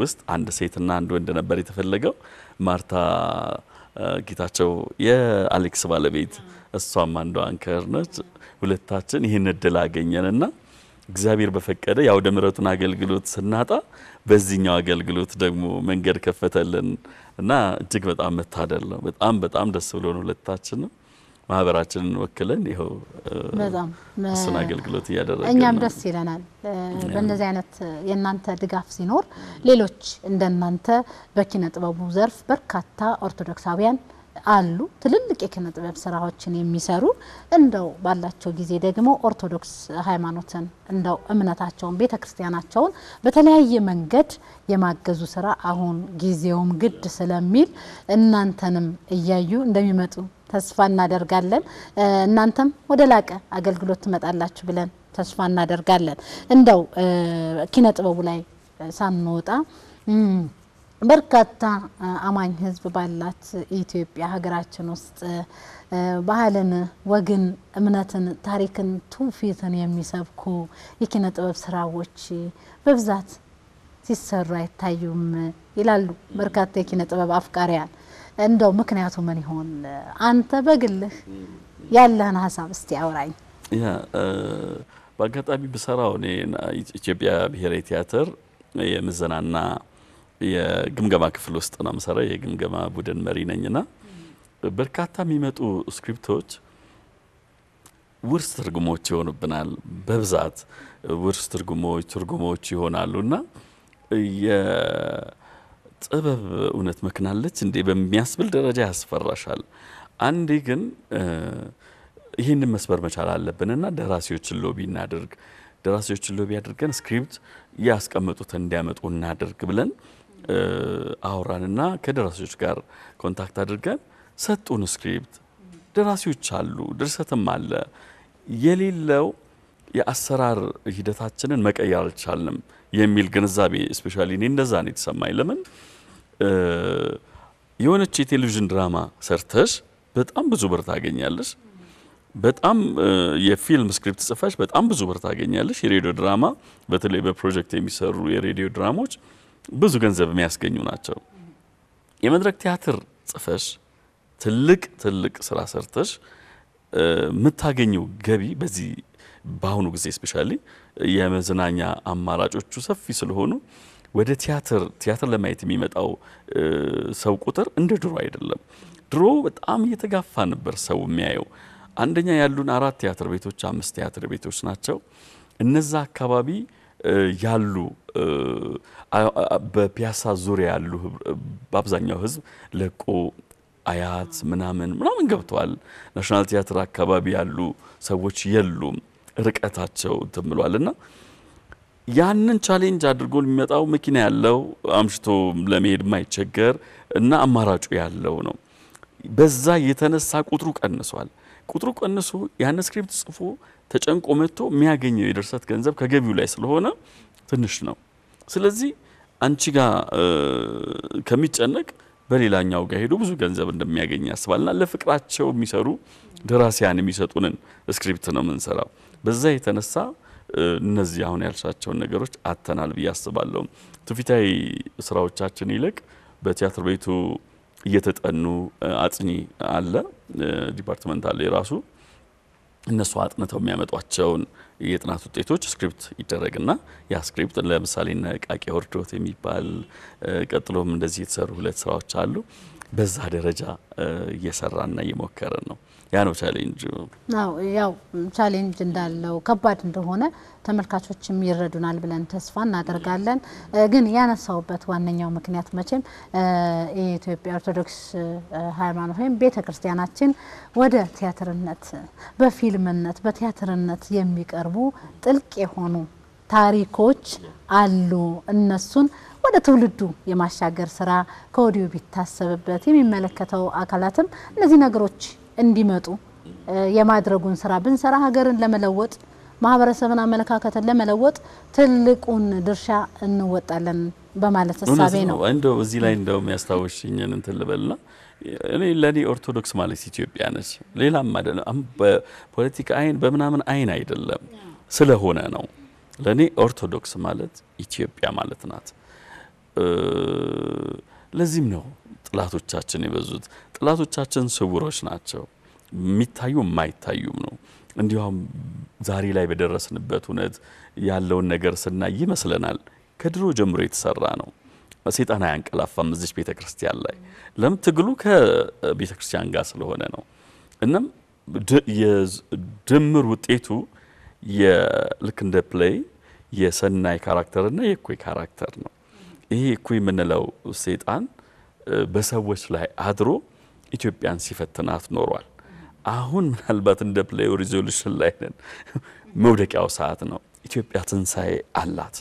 ውስጥ አንድ ሴትና አንድ ወንድ ነበር የተፈለገው። ማርታ ጌታቸው የአሌክስ ባለቤት እሷም አንዷ አንከር ነች። ሁለታችን ይህን እድል አገኘንና እግዚአብሔር በፈቀደ የአውደ ምረቱን አገልግሎት ስናጣ በዚህኛው አገልግሎት ደግሞ መንገድ ከፈተልን። እና እጅግ በጣም መታደል ነው። በጣም በጣም ደስ ብሎን ሁለታችንም ማህበራችንን ወክለን ይኸው እሱን አገልግሎት እያደረገ እኛም ደስ ይለናል። በእንደዚህ አይነት የእናንተ ድጋፍ ሲኖር ሌሎች እንደናንተ በኪነ ጥበቡ ዘርፍ በርካታ ኦርቶዶክሳውያን አሉ ትልልቅ የኪነ ጥበብ ስራዎችን የሚሰሩ እንደው ባላቸው ጊዜ ደግሞ ኦርቶዶክስ ሃይማኖትን እንደው እምነታቸውን ቤተ ክርስቲያናቸውን በተለያየ መንገድ የማገዙ ስራ አሁን ጊዜውም ግድ ስለሚል እናንተንም እያዩ እንደሚመጡ ተስፋ እናደርጋለን። እናንተም ወደ ላቀ አገልግሎት ትመጣላችሁ ብለን ተስፋ እናደርጋለን። እንደው ኪነ ጥበቡ ላይ ሳንወጣ በርካታ አማኝ ህዝብ ባላት ኢትዮጵያ ሀገራችን ውስጥ ባህልን፣ ወግን፣ እምነትን፣ ታሪክን፣ ትውፊትን የሚሰብኩ የኪነ ጥበብ ስራዎች በብዛት ሲሰሩ አይታዩም ይላሉ በርካታ የኪነ ጥበብ አፍቃሪያን። እንደው ምክንያቱ ምን ይሆን? አንተ በግልህ ያለህን ሀሳብ እስቲ አውራኝ። በአጋጣሚ ብሰራው እኔ ኢትዮጵያ ብሔራዊ ቲያትር የምዘናና የግምገማ ክፍል ውስጥ ነው የምሰራው። የግምገማ ቡድን መሪ ነኝና በርካታ የሚመጡ ስክሪፕቶች ውርስ ትርጉሞች ይሆኑብናል። በብዛት ውርስ ትርጉሞች ትርጉሞች ይሆናሉና የጥበብ እውነት መክናለች እንዴ በሚያስብል ደረጃ ያስፈራሻል። አንዴ ግን ይህንን መስበር መቻል አለብንና ደራሲዎችን ሎቢ እናድርግ፣ ደራሲዎችን ሎቢ አድርገን ስክሪፕት ያስቀመጡትን እንዲያመጡ እናድርግ ብለን አውራንና ከደራሲዎች ጋር ኮንታክት አድርገን ሰጡን ስክሪፕት። ደራሲዎች አሉ፣ ድርሰትም አለ። የሌለው የአሰራር ሂደታችንን መቀየር አልቻልንም የሚል ግንዛቤ እስፔሻሊ እኔ እንደዛ ነው የተሰማኝ። ለምን የሆነች የቴሌቪዥን ድራማ ሰርተሽ በጣም ብዙ ብር ታገኛለሽ። በጣም የፊልም ስክሪፕት ጽፈሽ በጣም ብዙ ብር ታገኛለሽ። የሬዲዮ ድራማ በተለይ በፕሮጀክት የሚሰሩ የሬዲዮ ድራሞች ብዙ ገንዘብ የሚያስገኙ ናቸው። የመድረክ ቲያትር ጽፈሽ ትልቅ ትልቅ ስራ ሰርተሽ የምታገኘው ገቢ በዚህ በአሁኑ ጊዜ ስፔሻሊ የመዝናኛ አማራጮቹ ሰፊ ስለሆኑ ወደ ቲያትር ቲያትር ለማየት የሚመጣው ሰው ቁጥር እንደ ድሮ አይደለም። ድሮ በጣም እየተጋፋ ነበር ሰው የሚያየው። አንደኛ ያሉን አራት ቲያትር ቤቶች፣ አምስት ቲያትር ቤቶች ናቸው። እነዛ አካባቢ ያሉ በፒያሳ ዙሪያ ያሉ በአብዛኛው ህዝብ ለቆ አያት ምናምን ምናምን ገብተዋል። ናሽናል ቲያትር አካባቢ ያሉ ሰዎች የሉም፣ ርቀታቸው ትምሏል እና ያንን ቻሌንጅ አድርጎ የሚመጣው መኪና ያለው አምሽቶ ለመሄድ ማይቸገር እና አማራጩ ያለው ነው። በዛ የተነሳ ቁጥሩ ቀንሷል። ቁጥሩ ቀንሶ ያን ስክሪፕት ጽፎ ተጨንቆ መጥቶ የሚያገኘው የድርሰት ገንዘብ ከገቢው ላይ ስለሆነ ትንሽ ነው። ስለዚህ አንቺ ጋር ከሚጨነቅ በሌላኛው ጋር ሄዶ ብዙ ገንዘብ እንደሚያገኝ ያስባልና ለፍቅራቸው የሚሰሩ ደራሲያን የሚሰጡንን ስክሪፕት ነው የምንሰራው። በዛ የተነሳ እነዚህ አሁን ያልሻቸውን ነገሮች አተናል ብዬ አስባለሁ። ትውፊታዊ ስራዎቻችን ይልቅ በቲያትር ቤቱ እየተጠኑ አጥኚ አለ፣ ዲፓርትመንት አለ የራሱ እነሱ አጥንተው የሚያመጧቸውን የጥናት ውጤቶች ስክሪፕት ይደረግና ያ ስክሪፕት ለምሳሌ ነቃቂ ወርዶት የሚባል ቀጥሎም እንደዚህ የተሰሩ ሁለት ስራዎች አሉ። በዛ ደረጃ እየሰራና እየሞከረ ነው። ያ ነው ቻሌንጅ። ያው ቻሌንጅ እንዳለው ከባድ እንደሆነ ተመልካቾችም ይረዱናል ብለን ተስፋ እናደርጋለን። ግን ያነሳውበት ዋነኛው ምክንያት መቼም የኢትዮጵያ ኦርቶዶክስ ሃይማኖት ወይም ቤተ ክርስቲያናችን ወደ ቲያትርነት፣ በፊልምነት፣ በቲያትርነት የሚቀርቡ ጥልቅ የሆኑ ታሪኮች አሉ። እነሱን ወደ ትውልዱ የማሻገር ስራ ከወዲሁ ቢታሰብበት የሚመለከተው አካላትም እነዚህ ነገሮች እንዲመጡ የማድረጉን ስራ ብንሰራ ሀገርን ለመለወጥ ማህበረሰብን አመለካከትን ለመለወጥ ትልቁን ድርሻ እንወጣለን በማለት ሀሳቤ ነው። እንደው እዚህ ላይ እንደውም ያስታወሽኝን እንትን ልበልና እኔ ለእኔ ኦርቶዶክስ ማለት ኢትዮጵያ ነች። ሌላም አይደለም፣ በፖለቲካ አይን በምናምን አይን አይደለም ስለሆነ ነው። ለእኔ ኦርቶዶክስ ማለት ኢትዮጵያ ማለት ናት። ለዚህም ነው ጥላቶቻችን የበዙት። ጥላቶቻችን ስውሮች ናቸው፣ የሚታዩ የማይታዩም ነው። እንዲሁም ዛሬ ላይ በደረስንበት እውነት ያለውን ነገር ስናይ ይመስለናል ከድሮ ጀምሮ የተሰራ ነው። ሴጣን አያንቀላፋም እዚች ቤተ ክርስቲያን ላይ ለም ትግሉ ከቤተ ክርስቲያን ጋር ስለሆነ ነው። እናም ድምር ውጤቱ ልክ እንደ ፕሌይ የሰናይ ካራክተርና የእኩይ ካራክተር ነው። ይሄ እኩይ የምንለው ሴጣን በሰዎች ላይ አድሮ ኢትዮጵያን ሲፈትናት ኖሯል። አሁን ምናልባት እንደ ፕሌዮ ሪዞሉሽን ላይ ነን። መውደቂያው ሰዓት ነው። ኢትዮጵያ ትንሣኤ አላት።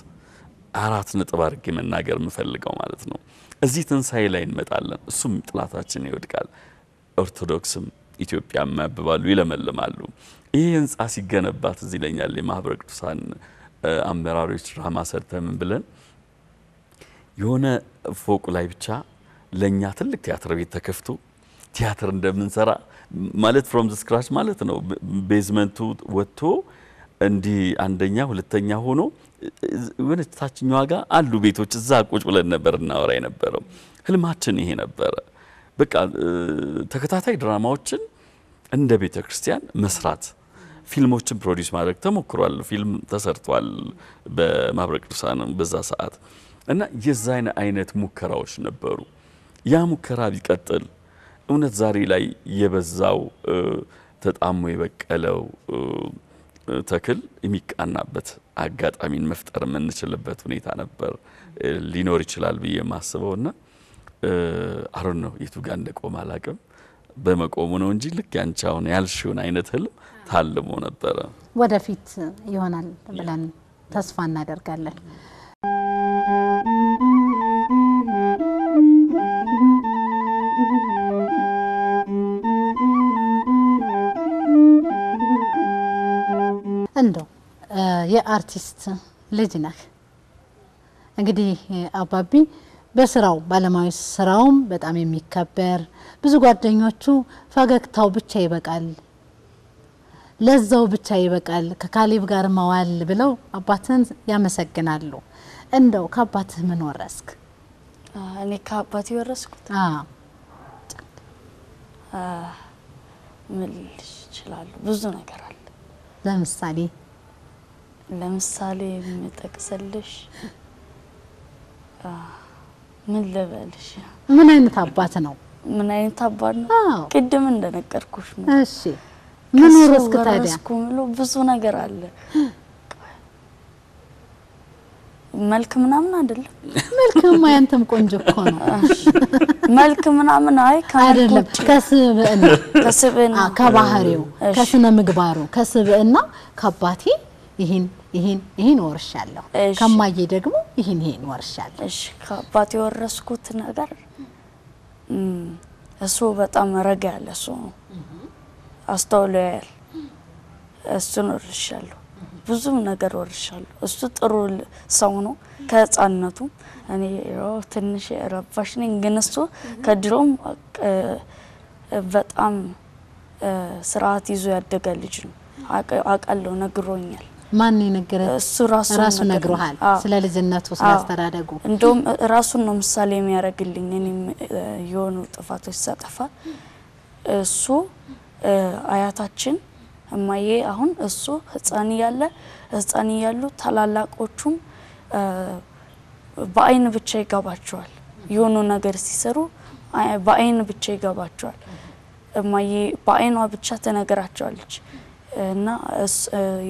አራት ነጥብ አድርጌ መናገር የምፈልገው ማለት ነው። እዚህ ትንሣኤ ላይ እንመጣለን። እሱም ጥላታችን ይወድቃል፣ ኦርቶዶክስም ኢትዮጵያ ያብባሉ፣ ይለመልማሉ። ይህ ህንፃ ሲገነባት እዚህ ለኛል የማህበረ ቅዱሳን አመራሪዎች ድራማ ሰርተምን ብለን የሆነ ፎቅ ላይ ብቻ ለእኛ ትልቅ ቲያትር ቤት ተከፍቶ ቲያትር እንደምንሰራ ማለት ፍሮም ስክራች ማለት ነው። ቤዝመንቱ ወጥቶ እንዲህ አንደኛ ሁለተኛ ሆኖ የሆነች ታችኛዋ ጋር አሉ ቤቶች፣ እዛ ቁጭ ብለን ነበር እናወራ የነበረው። ህልማችን ይሄ ነበረ። በቃ ተከታታይ ድራማዎችን እንደ ቤተ ክርስቲያን መስራት፣ ፊልሞችን ፕሮዲስ ማድረግ ተሞክሯል። ፊልም ተሰርቷል በማህበረ ቅዱሳን በዛ ሰዓት እና የዛ አይነት ሙከራዎች ነበሩ። ያ ሙከራ ቢቀጥል እውነት ዛሬ ላይ የበዛው ተጣሞ የበቀለው ተክል የሚቃናበት አጋጣሚን መፍጠር የምንችልበት ሁኔታ ነበር ሊኖር ይችላል ብዬ የማስበው እና አሮን ነው የቱ ጋር እንደቆመ አላቅም። በመቆሙ ነው እንጂ ልክ ያንቺ አሁን ያልሽውን አይነት ህልም ታልሞ ነበረ። ወደፊት ይሆናል ብለን ተስፋ እናደርጋለን። እንደው የአርቲስት ልጅ ነህ እንግዲህ አባቢ በስራው ባለሙያዊ ስራውም በጣም የሚከበር ብዙ ጓደኞቹ ፈገግታው ብቻ ይበቃል፣ ለዛው ብቻ ይበቃል፣ ከካሌብ ጋር መዋል ብለው አባትን ያመሰግናሉ። እንደው ከአባትህ ምን ወረስክ? እኔ ከአባት የወረስኩት ምን ይችላሉ? ብዙ ነገር ለምሳሌ ለምሳሌ የምጠቅሰልሽ ምን ልበልሽ? ምን አይነት አባት ነው? ምን አይነት አባት ነው? ቅድም እንደነገርኩሽ ነው። እሺ ምን ወረስክ ታዲያ? ብዙ ነገር አለ መልክ ምናምን አይደለም። መልክማ ያንተም ቆንጆ እኮ ነው። መልክ ምናምን አይ አይደለም፣ ከስብዕና ከስብዕና ከባህሪው፣ ከስነ ምግባሩ፣ ከስብዕና ከአባቴ ይህን ይህን ይህን ወርሻለሁ፣ ከማዬ ደግሞ ይህን ይህን ወርሻለሁ። እሺ ከአባቴ የወረስኩት ነገር እሱ በጣም ረጋ ያለ እሱ አስተውሎ ያያል። እሱን ወርሻለሁ። ብዙ ነገር ወርሻለሁ። እሱ ጥሩ ሰው ነው ከህፃንነቱ። እኔ ትንሽ ረባሽ ነኝ፣ ግን እሱ ከድሮም በጣም ስርዓት ይዞ ያደገ ልጅ ነው። አውቃለሁ፣ ነግሮኛል። ማን የነገረ? እሱ ራሱ ራሱ ነግሮሃል፣ ስለ ልጅነቱ፣ ስለ እንደውም ራሱን ነው ምሳሌ የሚያደርግልኝ። እኔም የሆኑ ጥፋቶች ሳጠፋ እሱ አያታችን እማዬ አሁን እሱ ህፃን እያለ ህፃን እያሉ ታላላቆቹም በአይን ብቻ ይገባቸዋል። የሆኑ ነገር ሲሰሩ በአይን ብቻ ይገባቸዋል። እማዬ በአይኗ ብቻ ትነግራቸዋለች እና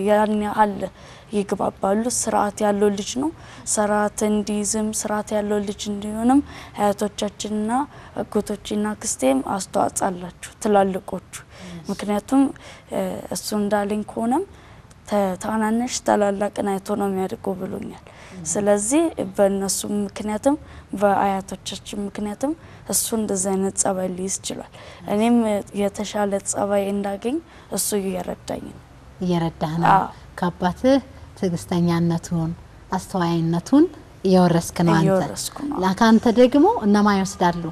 ያን ያህል ይግባባሉ። ስርዓት ያለው ልጅ ነው። ስርዓት እንዲይዝም ስርዓት ያለው ልጅ እንዲሆንም አያቶቻችንና አጎቶችና ክስቴም አስተዋጽኦ አላችሁ ትላልቆቹ ምክንያቱም እሱ እንዳለኝ ከሆነም ታናናሽ ታላላቅን አይቶ ነው የሚያድጉ ብሎኛል። ስለዚህ በእነሱ ምክንያትም በአያቶቻችን ምክንያትም እሱ እንደዚህ አይነት ጸባይ ሊይዝ ይችላል። እኔም የተሻለ ጸባይ እንዳገኝ እሱ እየረዳኝ ነው እየረዳህ ነው። ከአባትህ ትዕግስተኛነቱን አስተዋይነቱን እየወረስክ ነው አንተ። ከአንተ ደግሞ እነማን ይወስዳሉ?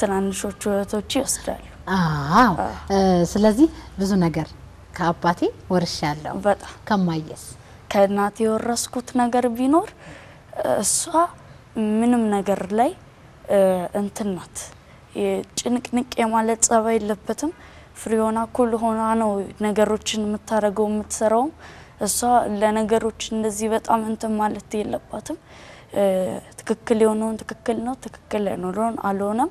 ትናንሾቹ እህቶች ይወስዳሉ። አዎ። ስለዚህ ብዙ ነገር ከአባቴ ወርሻለሁ። በጣም ከማየስ ከእናቴ የወረስኩት ነገር ቢኖር እሷ ምንም ነገር ላይ እንትን ናት። ጭንቅንቅ የማለት ጸባይ የለበትም። ፍሪዮና ኩል ሆና ነው ነገሮችን የምታደርገው የምትሰራውም። እሷ ለነገሮች እንደዚህ በጣም እንትን ማለት የለባትም። ትክክል የሆነውን ትክክል ነው፣ ትክክል ያልሆነውን አልሆነም።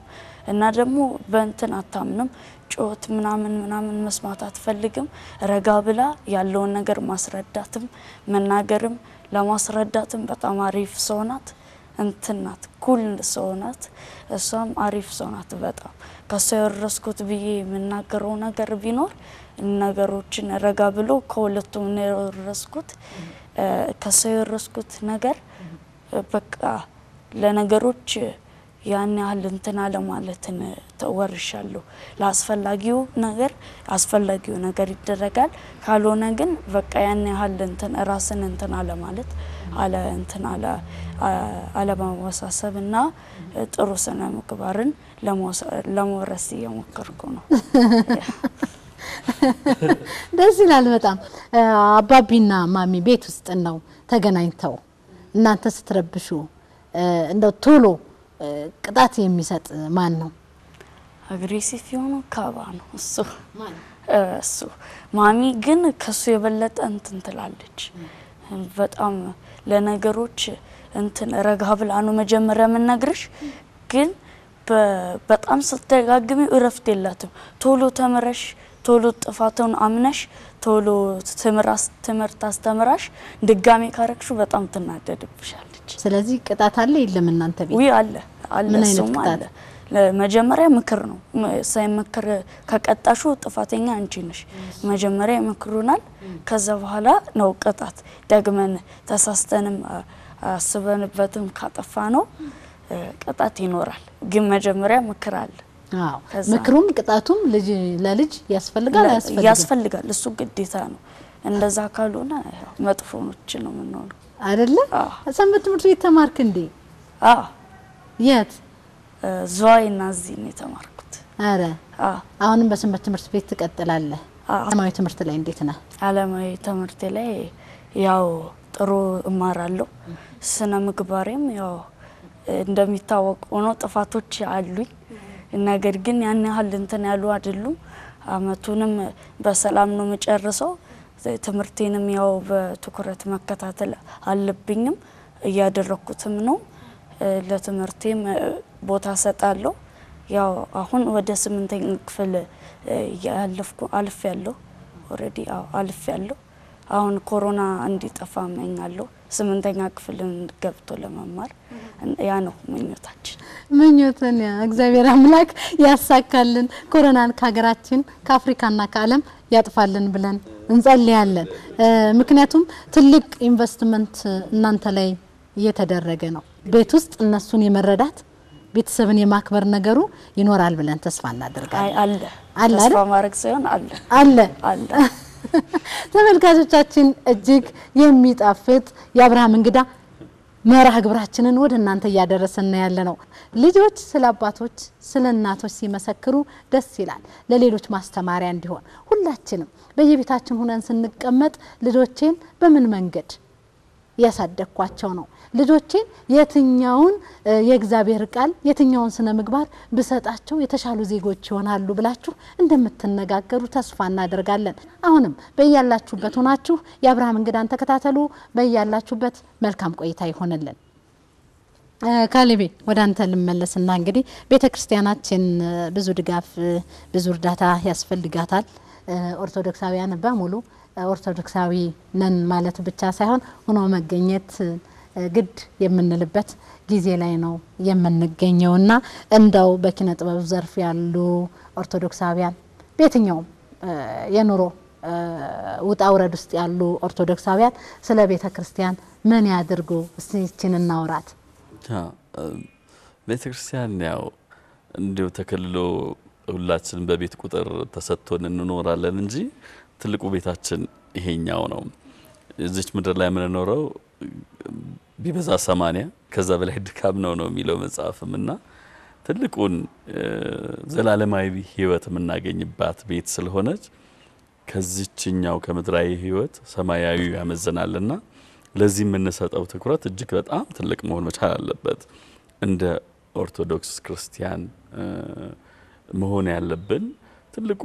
እና ደግሞ በእንትን አታምንም፣ ጩኸት ምናምን ምናምን መስማት አትፈልግም። ረጋ ብላ ያለውን ነገር ማስረዳትም መናገርም ለማስረዳትም በጣም አሪፍ ሰው ናት። እንትን ናት፣ ኩል ሰው ናት። እሷም አሪፍ ሰው ናት በጣም ከሷ የወረስኩት ብዬ የምናገረው ነገር ቢኖር ነገሮችን ረጋ ብሎ ከሁለቱም የወረስኩት ከሷ የወረስኩት ነገር በቃ ለነገሮች ያን ያህል እንትና ለማለትን ተወርሻለሁ። ለአስፈላጊው ነገር አስፈላጊው ነገር ይደረጋል፣ ካልሆነ ግን በቃ ያን ያህል እንትን ራስን እንትና ለማለት አለ እንትን አለ አለማወሳሰብ እና ጥሩ ስነ ምግባርን ለመውረስ እየሞከርኩ ነው። ደስ ይላል በጣም። አባቢና ማሚ ቤት ውስጥ ነው ተገናኝተው እናንተ ስትረብሹ እንደው ቶሎ ቅጣት የሚሰጥ ማን ነው? አግሬሲቭ የሆነ ካባ ነው። እሱ እሱ ማሚ ግን ከሱ የበለጠ እንትን ትላለች። በጣም ለነገሮች እንትን ረጋ ብላ ነው መጀመሪያ የምነግርሽ፣ ግን በጣም ስትደጋግሚ እረፍት የላትም ቶሎ ተምረሽ ቶሎ ጥፋቱን አምነሽ ቶሎ ትምህርት አስተምራሽ ድጋሜ ካረግሹ በጣም ትናደድብሻለች። ስለዚህ ቅጣት አለ የለም? እናንተ ቤት ውይ አለ አለ። እሱም አለ። መጀመሪያ ምክር ነው። ሳይመክር ከቀጣሹ ጥፋተኛ አንቺ ነሽ። መጀመሪያ ይመክሩናል። ከዛ በኋላ ነው ቅጣት። ደግመን ተሳስተንም አስበንበትም ካጠፋ ነው ቅጣት ይኖራል። ግን መጀመሪያ ምክር አለ። ምክሩም ቅጣቱም ልጅ ለልጅ ያስፈልጋል ያስፈልጋል፣ እሱ ግዴታ ነው። እንደዛ ካልሆነ ምች ነው የምንሆነው አይደለ? ሰንበት ትምህርት ቤት ተማርክ እንዴ? የት የት? ዝዋይና እዚህ ነው የተማርኩት። አረ አሁንም በሰንበት ትምህርት ቤት ትቀጥላለህ? አለማዊ ትምህርት ላይ እንዴት ነህ? አለማዊ ትምህርት ላይ ያው ጥሩ እማራለሁ። ስነ ምግባሬም ያው እንደሚታወቅ ሆኖ ጥፋቶች አሉኝ ነገር ግን ያን ያህል እንትን ያሉ አይደሉም። አመቱንም በሰላም ነው የምጨርሰው። ትምህርቴንም ያው በትኩረት መከታተል አለብኝም እያደረኩትም ነው። ለትምህርቴም ቦታ ሰጣለሁ። ያው አሁን ወደ ስምንተኛ ክፍል ያለፍኩ አልፍ ያለሁ ኦልሬዲ አልፍ ያለሁ። አሁን ኮሮና እንዲጠፋ እመኛለሁ። ስምንተኛ ክፍልን ገብቶ ለመማር ያ ነው ምኞታችን። ምኞትን እግዚአብሔር አምላክ ያሳካልን፣ ኮሮናን ከሀገራችን ከአፍሪካና ከዓለም ያጥፋልን ብለን እንጸልያለን። ምክንያቱም ትልቅ ኢንቨስትመንት እናንተ ላይ እየተደረገ ነው። ቤት ውስጥ እነሱን የመረዳት ቤተሰብን የማክበር ነገሩ ይኖራል ብለን ተስፋ እናደርጋለን። አለ አለ ተስፋ ማድረግ ሳይሆን አለ አለ አለ <laughs> ተመልካቾቻችን እጅግ የሚጣፍጥ የአብርሃም እንግዳ መርሃ ግብራችንን ወደ እናንተ እያደረስን ያለ ነው። ልጆች ስለ አባቶች ስለ እናቶች ሲመሰክሩ ደስ ይላል። ለሌሎች ማስተማሪያ እንዲሆን ሁላችንም በየቤታችን ሁነን ስንቀመጥ ልጆቼን በምን መንገድ እያሳደግኳቸው ነው ልጆቼ የትኛውን የእግዚአብሔር ቃል የትኛውን ስነ ምግባር ብሰጣቸው የተሻሉ ዜጎች ይሆናሉ ብላችሁ እንደምትነጋገሩ ተስፋ እናደርጋለን። አሁንም በያላችሁበት ሆናችሁ የአብርሃም እንግዳን ተከታተሉ። በያላችሁበት መልካም ቆይታ ይሆንልን። ካሌቤ ወደ አንተ ልመለስና እንግዲህ ቤተ ክርስቲያናችን ብዙ ድጋፍ ብዙ እርዳታ ያስፈልጋታል። ኦርቶዶክሳውያን በሙሉ ኦርቶዶክሳዊ ነን ማለት ብቻ ሳይሆን ሆኖ መገኘት ግድ የምንልበት ጊዜ ላይ ነው የምንገኘው እና እንደው በኪነ ጥበብ ዘርፍ ያሉ ኦርቶዶክሳውያን በየትኛውም የኑሮ ውጣ ውረድ ውስጥ ያሉ ኦርቶዶክሳውያን ስለ ቤተ ክርስቲያን ምን ያድርጉ? እስችን እናውራት። ቤተ ክርስቲያን ያው እንዲሁ ተከልሎ ሁላችን በቤት ቁጥር ተሰጥቶን እንኖራለን እንጂ ትልቁ ቤታችን ይሄኛው ነው። እዚች ምድር ላይ የምንኖረው ቢበዛ ሰማንያ ከዛ በላይ ድካም ነው ነው የሚለው መጽሐፍም እና ትልቁን ዘላለማዊ ህይወት የምናገኝባት ቤት ስለሆነች ከዚችኛው ከምድራዊ ህይወት ሰማያዊ ያመዝናልና ለዚህ የምንሰጠው ትኩረት እጅግ በጣም ትልቅ መሆን መቻል አለበት። እንደ ኦርቶዶክስ ክርስቲያን መሆን ያለብን ትልቁ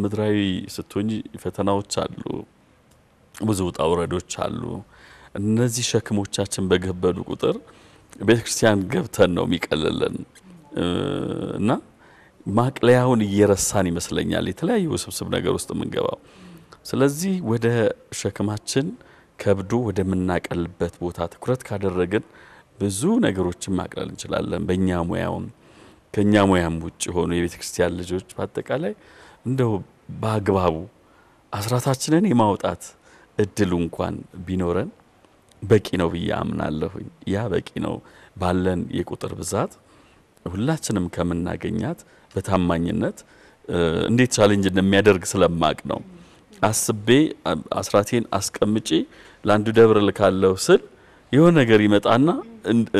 ምድራዊ ስትሆኝ ፈተናዎች አሉ። ብዙ ውጣ ውረዶች አሉ። እነዚህ ሸክሞቻችን በገበዱ ቁጥር ቤተ ክርስቲያን ገብተን ነው የሚቀልልን እና ማቅለያውን እየረሳን ይመስለኛል የተለያዩ ውስብስብ ነገር ውስጥ የምንገባው። ስለዚህ ወደ ሸክማችን ከብዶ ወደምናቀልበት ቦታ ትኩረት ካደረግን ብዙ ነገሮችን ማቅለል እንችላለን። በእኛ ሙያውም ከእኛ ሙያም ውጭ የሆኑ የቤተ ክርስቲያን ልጆች በአጠቃላይ እንደው በአግባቡ አስራታችንን የማውጣት እድሉ እንኳን ቢኖረን በቂ ነው ብዬ አምናለሁኝ። ያ በቂ ነው ባለን የቁጥር ብዛት ሁላችንም ከምናገኛት በታማኝነት እንዴት ቻሌንጅ እንደሚያደርግ ስለማቅ ነው አስቤ አስራቴን አስቀምጬ ለአንዱ ደብር ልካለው ስል የሆነ ነገር ይመጣና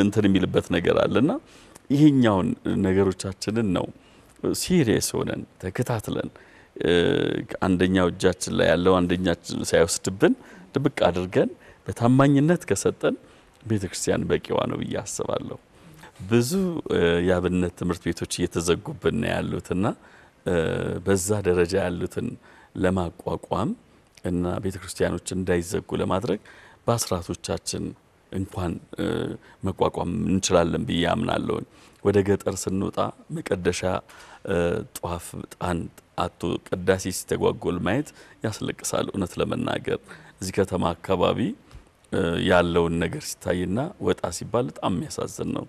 እንትን የሚልበት ነገር አለና ይሄኛውን ነገሮቻችንን ነው ሲሪየስ ሆነን ተከታትለን አንደኛው እጃችን ላይ ያለው አንደኛችን ሳይወስድብን ድብቅ አድርገን በታማኝነት ከሰጠን ቤተ ክርስቲያን በቂዋ ነው ብዬ አስባለሁ። ብዙ የአብነት ትምህርት ቤቶች እየተዘጉብን ያሉትና በዛ ደረጃ ያሉትን ለማቋቋም እና ቤተ ክርስቲያኖች እንዳይዘጉ ለማድረግ በአስራቶቻችን እንኳን መቋቋም እንችላለን ብዬ አምናለሁኝ። ወደ ገጠር ስንወጣ መቀደሻ ጧፍ ጣን አቶ ቅዳሴ ሲተጓጎል ማየት ያስለቅሳል። እውነት ለመናገር እዚህ ከተማ አካባቢ ያለውን ነገር ሲታይና ወጣ ሲባል በጣም የሚያሳዝን ነው።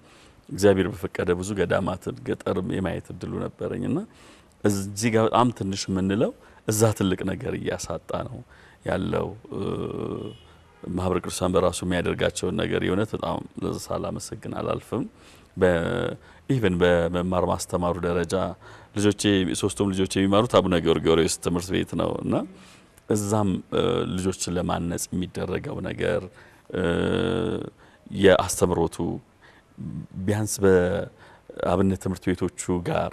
እግዚአብሔር በፈቀደ ብዙ ገዳማትን ገጠር የማየት እድሉ ነበረኝና እዚህ ጋር በጣም ትንሽ የምንለው እዛ ትልቅ ነገር እያሳጣ ነው ያለው። ማህበረ ቅዱሳን በራሱ የሚያደርጋቸውን ነገር የእውነት በጣም ለዛ ሳላመሰግን አላልፍም። ኢቨን በመማር ማስተማሩ ደረጃ ልጆቼ ሶስቱም ልጆች የሚማሩት አቡነ ጊዮርጊስ ትምህርት ቤት ነው እና እዛም ልጆችን ለማነጽ የሚደረገው ነገር የአስተምሮቱ ቢያንስ በአብነት ትምህርት ቤቶቹ ጋር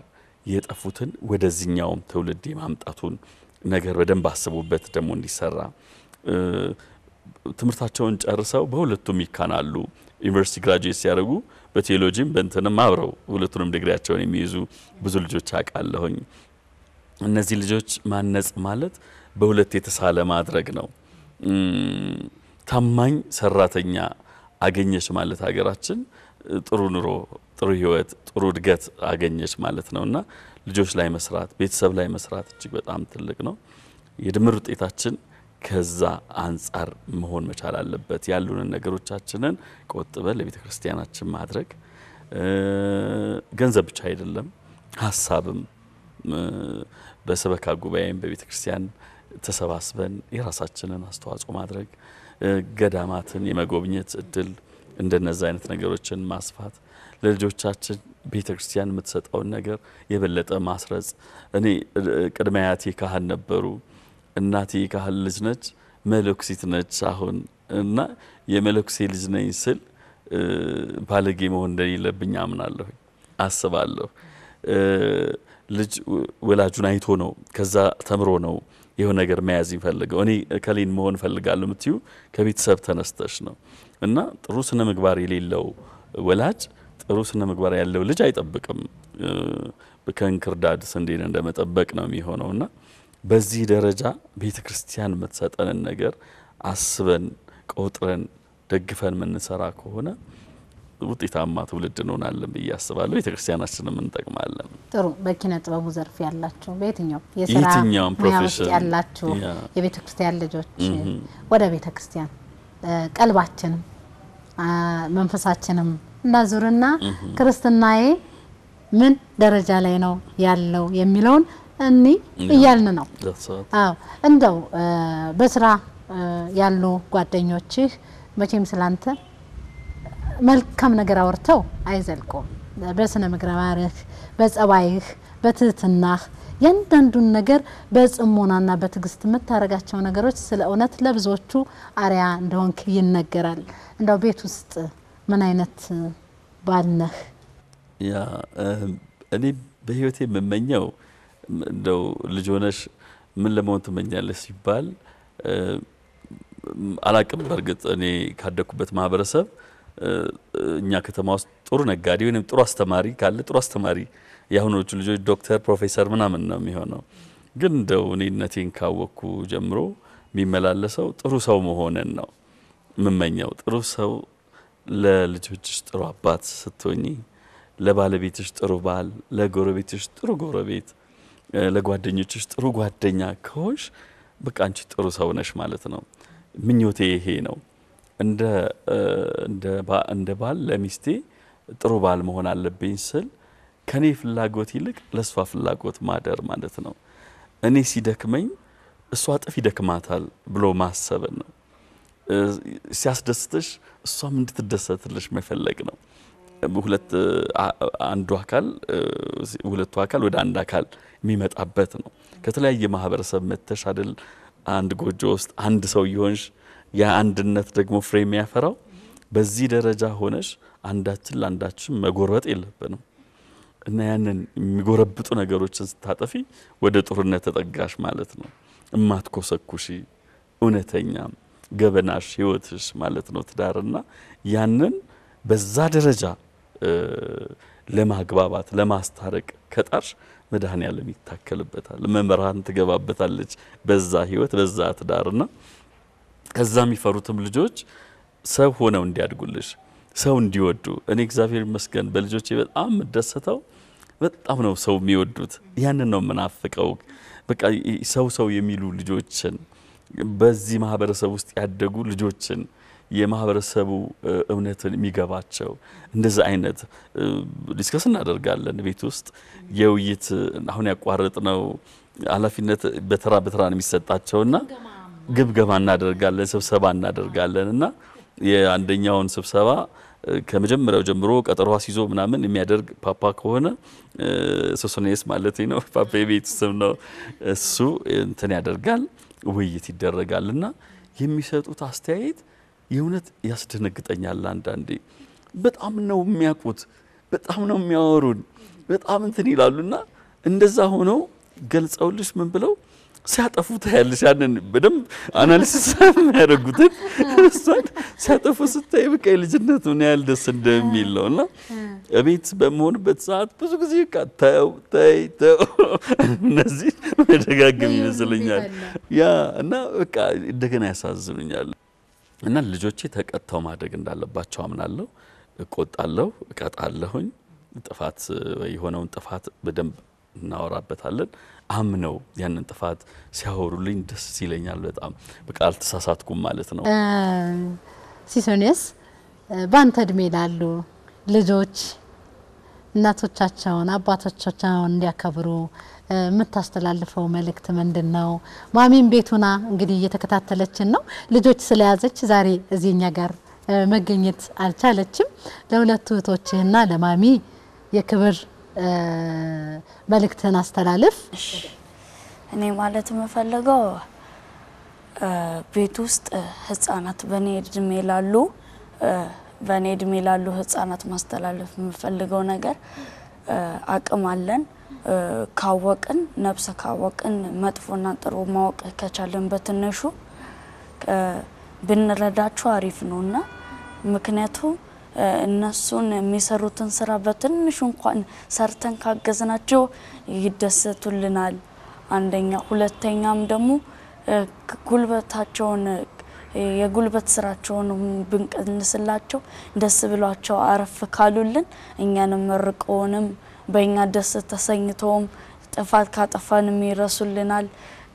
የጠፉትን ወደዚኛውም ትውልድ የማምጣቱን ነገር በደንብ አስቡበት ደግሞ እንዲሰራ ትምህርታቸውን ጨርሰው በሁለቱም ይካናሉ ዩኒቨርሲቲ ግራጁዌት ሲያደርጉ በቴዎሎጂም በእንትንም አብረው ሁለቱንም ድግሪያቸውን የሚይዙ ብዙ ልጆች አውቃለሁኝ። እነዚህ ልጆች ማነጽ ማለት በሁለት የተሳለ ማድረግ ነው። ታማኝ ሰራተኛ አገኘች ማለት ሀገራችን ጥሩ ኑሮ፣ ጥሩ ህይወት፣ ጥሩ እድገት አገኘች ማለት ነው እና ልጆች ላይ መስራት፣ ቤተሰብ ላይ መስራት እጅግ በጣም ትልቅ ነው። የድምር ውጤታችን ከዛ አንጻር መሆን መቻል አለበት። ያሉንን ነገሮቻችንን ቆጥበን ለቤተ ክርስቲያናችን ማድረግ ገንዘብ ብቻ አይደለም፣ ሀሳብም በሰበካ ጉባኤም በቤተ ክርስቲያን ተሰባስበን የራሳችንን አስተዋጽኦ ማድረግ፣ ገዳማትን የመጎብኘት እድል እንደነዚህ አይነት ነገሮችን ማስፋት ለልጆቻችን ቤተ ክርስቲያን የምትሰጠውን ነገር የበለጠ ማስረጽ። እኔ ቅድመ አያቴ ካህን ነበሩ። እናቴ የካህን ልጅ ነች፣ መለኩሲት ነች አሁን እና የመለኩሴ ልጅ ነኝ ስል ባለጌ መሆን እንደሌለብኝ አምናለሁ አስባለሁ። ልጅ ወላጁን አይቶ ነው ከዛ ተምሮ ነው ይኸው ነገር መያዝ ይፈልገው። እኔ ከሌን መሆን እፈልጋለሁ የምትዩ ከቤተሰብ ተነስተሽ ነው እና ጥሩ ስነ ምግባር የሌለው ወላጅ ጥሩ ስነ ምግባር ያለው ልጅ አይጠብቅም። ከእንክርዳድ ስንዴን እንደመጠበቅ ነው የሚሆነው እና በዚህ ደረጃ ቤተ ክርስቲያን የምትሰጠንን ነገር አስበን ቆጥረን ደግፈን የምንሰራ ከሆነ ውጤታማ ትውልድ እንሆናለን ብዬ አስባለሁ። ቤተ ክርስቲያናችንም እንጠቅማለን። ጥሩ። በኪነ ጥበቡ ዘርፍ ያላቸው በየትኛው የትኛውም ፕሮፌሽን ያላቸው የቤተ ክርስቲያን ልጆች ወደ ቤተ ክርስቲያን ቀልባችንም መንፈሳችንም እናዙርና ክርስትናዬ ምን ደረጃ ላይ ነው ያለው የሚለውን እኔ እያልን ነው። አዎ እንደው በስራ ያሉ ጓደኞችህ መቼም ስላንተ መልካም ነገር አወርተው አይዘልቁም። በስነ ምግባርህ፣ በጸባይህ፣ በትህትናህ ያንዳንዱን ነገር በጽሞናና በትዕግስት የምታደርጋቸው ነገሮች ስለ እውነት ለብዙዎቹ አርያ እንደሆንክ ይነገራል። እንደው ቤት ውስጥ ምን አይነት ባል ነህ? ያ እኔ በህይወቴ የምመኘው እንደው ልጅ ሆነሽ ምን ለመሆን ትመኛለሽ ሲባል አላቅም። በእርግጥ እኔ ካደግኩበት ማህበረሰብ እኛ ከተማ ውስጥ ጥሩ ነጋዴ ወይም ጥሩ አስተማሪ ካለ ጥሩ አስተማሪ የአሁኖቹ ልጆች ዶክተር፣ ፕሮፌሰር ምናምን ነው የሚሆነው። ግን እንደው እኔነቴን ካወቅኩ ጀምሮ የሚመላለሰው ጥሩ ሰው መሆንን ነው የምመኘው። ጥሩ ሰው ለልጆችሽ ጥሩ አባት ስትሆኚ፣ ለባለቤትሽ ጥሩ ባል፣ ለጎረቤትሽ ጥሩ ጎረቤት ለጓደኞችሽ ጥሩ ጓደኛ ከሆንሽ በቃ አንቺ ጥሩ ሰው ነሽ ማለት ነው። ምኞቴ ይሄ ነው። እንደ ባል ለሚስቴ ጥሩ ባል መሆን አለብኝ ስል ከኔ ፍላጎት ይልቅ ለእሷ ፍላጎት ማደር ማለት ነው። እኔ ሲደክመኝ እሷ እጥፍ ይደክማታል ብሎ ማሰብን ነው። ሲያስደስትሽ እሷም እንድትደሰትልሽ መፈለግ ነው። ሁለት አንዱ አካል ሁለቱ አካል ወደ አንድ አካል የሚመጣበት ነው። ከተለያየ ማህበረሰብ መተሽ አይደል አንድ ጎጆ ውስጥ አንድ ሰው የሆንሽ የአንድነት አንድነት ደግሞ ፍሬ የሚያፈራው በዚህ ደረጃ ሆነሽ አንዳችን ለአንዳችን መጎረጥ የለብንም እና ያንን የሚጎረብጡ ነገሮችን ስታጠፊ ወደ ጦርነት ተጠጋሽ ማለት ነው። እማትኮሰኩሺ እውነተኛ ገበናሽ ህይወትሽ ማለት ነው ትዳርና ያንን በዛ ደረጃ ለማግባባት ለማስታረቅ ከጣርሽ መድኃኔዓለም ይታከልበታል። መምህራን ትገባበታለች በዛ ህይወት በዛ ትዳርና ከዛ የሚፈሩትም ልጆች ሰው ሆነው እንዲያድጉልሽ ሰው እንዲወዱ። እኔ እግዚአብሔር ይመስገን በልጆቼ በጣም የምደሰተው በጣም ነው ሰው የሚወዱት። ያንን ነው የምናፍቀው። በቃ ሰው ሰው የሚሉ ልጆችን በዚህ ማህበረሰብ ውስጥ ያደጉ ልጆችን የማህበረሰቡ እምነትን የሚገባቸው እንደዚህ አይነት ዲስከስ እናደርጋለን ቤት ውስጥ የውይይት አሁን ያቋረጥ ነው ኃላፊነት በተራ በተራ ነው የሚሰጣቸውና ግምገማ እናደርጋለን፣ ስብሰባ እናደርጋለን እና የአንደኛውን ስብሰባ ከመጀመሪያው ጀምሮ ቀጠሮ ሲዞ ምናምን የሚያደርግ ፓፓ ከሆነ ሶሶኔስ ማለት ነው። ፓፓ የቤት ስም ነው። እሱ እንትን ያደርጋል፣ ውይይት ይደረጋል እና የሚሰጡት አስተያየት የእውነት ያስደነግጠኛል። አንዳንዴ በጣም ነው የሚያውቁት፣ በጣም ነው የሚያወሩን፣ በጣም እንትን ይላሉና እንደዛ ሆነው ገልጸውልሽ ምን ብለው ሲያጠፉ ታያለሽ። ያንን በደንብ አናሊሲስ የሚያደርጉትን እሷን ሲያጠፉ ስታይ በቃ የልጅነት ምን ያህል ደስ እንደሚል ነው። እና እቤት በመሆንበት ሰዓት ብዙ ጊዜ በቃ ተው ተይ ተው <laughs> እነዚህ መደጋገም ይመስለኛል ያ እና በቃ እንደገና ያሳዝኑኛል። እና ልጆቼ ተቀጥተው ማደግ እንዳለባቸው አምናለሁ። እቆጣለሁ፣ እቀጣለሁኝ። ጥፋት የሆነውን ጥፋት በደንብ እናወራበታለን። አምነው ያንን ጥፋት ሲያወሩልኝ ደስ ይለኛል በጣም በቃ አልተሳሳትኩም ማለት ነው። ሲሶኔስ በአንተ እድሜ ላሉ ልጆች እናቶቻቸውን አባቶቻቸውን እንዲያከብሩ የምታስተላልፈው መልእክት ምንድን ነው? ማሚን ቤቱና እንግዲህ እየተከታተለችን ነው። ልጆች ስለያዘች ዛሬ እዚህኛ ጋር መገኘት አልቻለችም። ለሁለቱ እህቶችህና ለማሚ የክብር መልእክትን አስተላልፍ። እኔ ማለት የምፈልገው ቤት ውስጥ ህጻናት በእኔ እድሜ ላሉ በእኔ እድሜ ላሉ ህጻናት ማስተላለፍ የምፈልገው ነገር አቅም አለን ካወቅን ነፍሰ ካወቅን መጥፎና ጥሩ ማወቅ ከቻለን በትንሹ ብንረዳቸው አሪፍ ነው እና ምክንያቱም እነሱን የሚሰሩትን ስራ በትንሹ እንኳን ሰርተን ካገዝናቸው ይደሰቱልናል። አንደኛ፣ ሁለተኛም ደግሞ ጉልበታቸውን የጉልበት ስራቸውን ብንቀንስላቸው ደስ ብሏቸው አረፍ ካሉልን እኛንም መርቀውንም በእኛ ደስ ተሰኝተውም ጥፋት ካጠፋንም ይረሱልናል።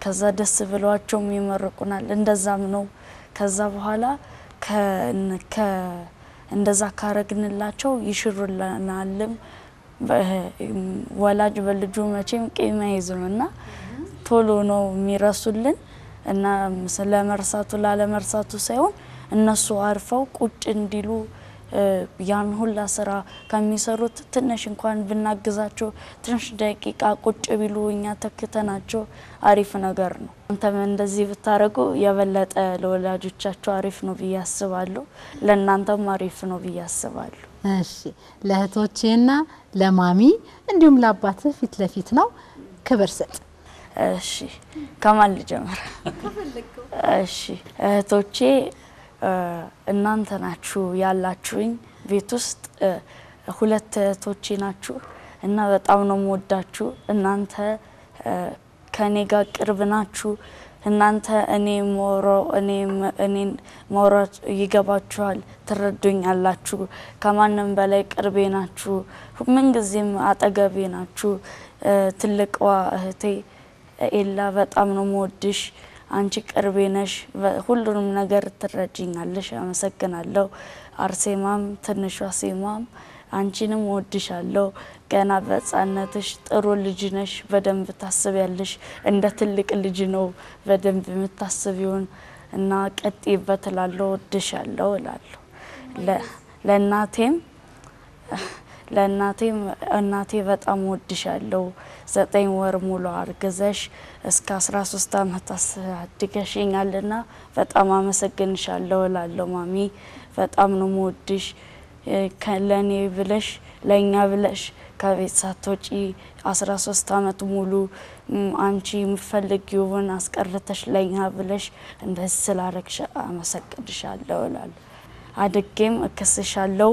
ከዛ ደስ ብሏቸውም ይመርቁናል። እንደዛም ነው። ከዛ በኋላ እንደዛ ካረግንላቸው ይሽሩልናልም። ወላጅ በልጁ መቼም ቂም አይዝም እና ቶሎ ነው የሚረሱልን እና ስለመርሳቱ ላለመርሳቱ ሳይሆን እነሱ አርፈው ቁጭ እንዲሉ ያን ሁላ ስራ ከሚሰሩት ትንሽ እንኳን ብናግዛቸው ትንሽ ደቂቃ ቁጭ ቢሉ እኛ ተክተናቸው አሪፍ ነገር ነው። አንተም እንደዚህ ብታደርጉ የበለጠ ለወላጆቻቸው አሪፍ ነው ብዬ አስባለሁ። ለእናንተም አሪፍ ነው ብዬ አስባለሁ። እሺ፣ ለእህቶቼና ለማሚ እንዲሁም ለአባትህ ፊት ለፊት ነው ክብር ስጥ። እሺ፣ ከማን ልጀምር? እሺ እህቶቼ እናንተ ናችሁ ያላችሁኝ ቤት ውስጥ ሁለት እህቶቼ ናችሁ እና በጣም ነው የምወዳችሁ። እናንተ ከእኔ ጋር ቅርብ ናችሁ። እናንተ እኔ ሞሮ እኔን ሞሮ ይገባችኋል፣ ትረዱኛላችሁ። ከማንም በላይ ቅርቤ ናችሁ፣ ምንጊዜም አጠገቤ ናችሁ። ትልቅዋ እህቴ ኤላ በጣም ነው የምወድሽ። አንቺ ቅርቤ ነሽ፣ ሁሉንም ነገር ትረጅኛለሽ። አመሰግናለሁ። አርሴማም ትንሿ ሴማም አንቺንም ወድሻለሁ። ገና በሕፃንነትሽ ጥሩ ልጅ ነሽ። በደንብ ያለሽ እንደ ትልቅ ልጅ ነው በደንብ የምታስቢውን እና ቀጥይበት እላለሁ። ወድሻለሁ እላለሁ ለእናቴም ለእናቴም እናቴ በጣም ወድሻለሁ፣ ዘጠኝ ወር ሙሉ አርግዘሽ እስከ አስራ ሶስት አመት ና በጣም አመሰግንሻለሁ እላለሁ። ማሚ በጣም ነው መወድሽ ለእኔ ብለሽ ለእኛ ብለሽ ከቤት ሳትወጪ አስራ ሶስት አመት ሙሉ አንቺ የምፈልጊውን አስቀርተሽ ለእኛ ብለሽ እንደዚህ ስላረግሽ አመሰግንሻለሁ እላለሁ። አድጌም እክስሻለሁ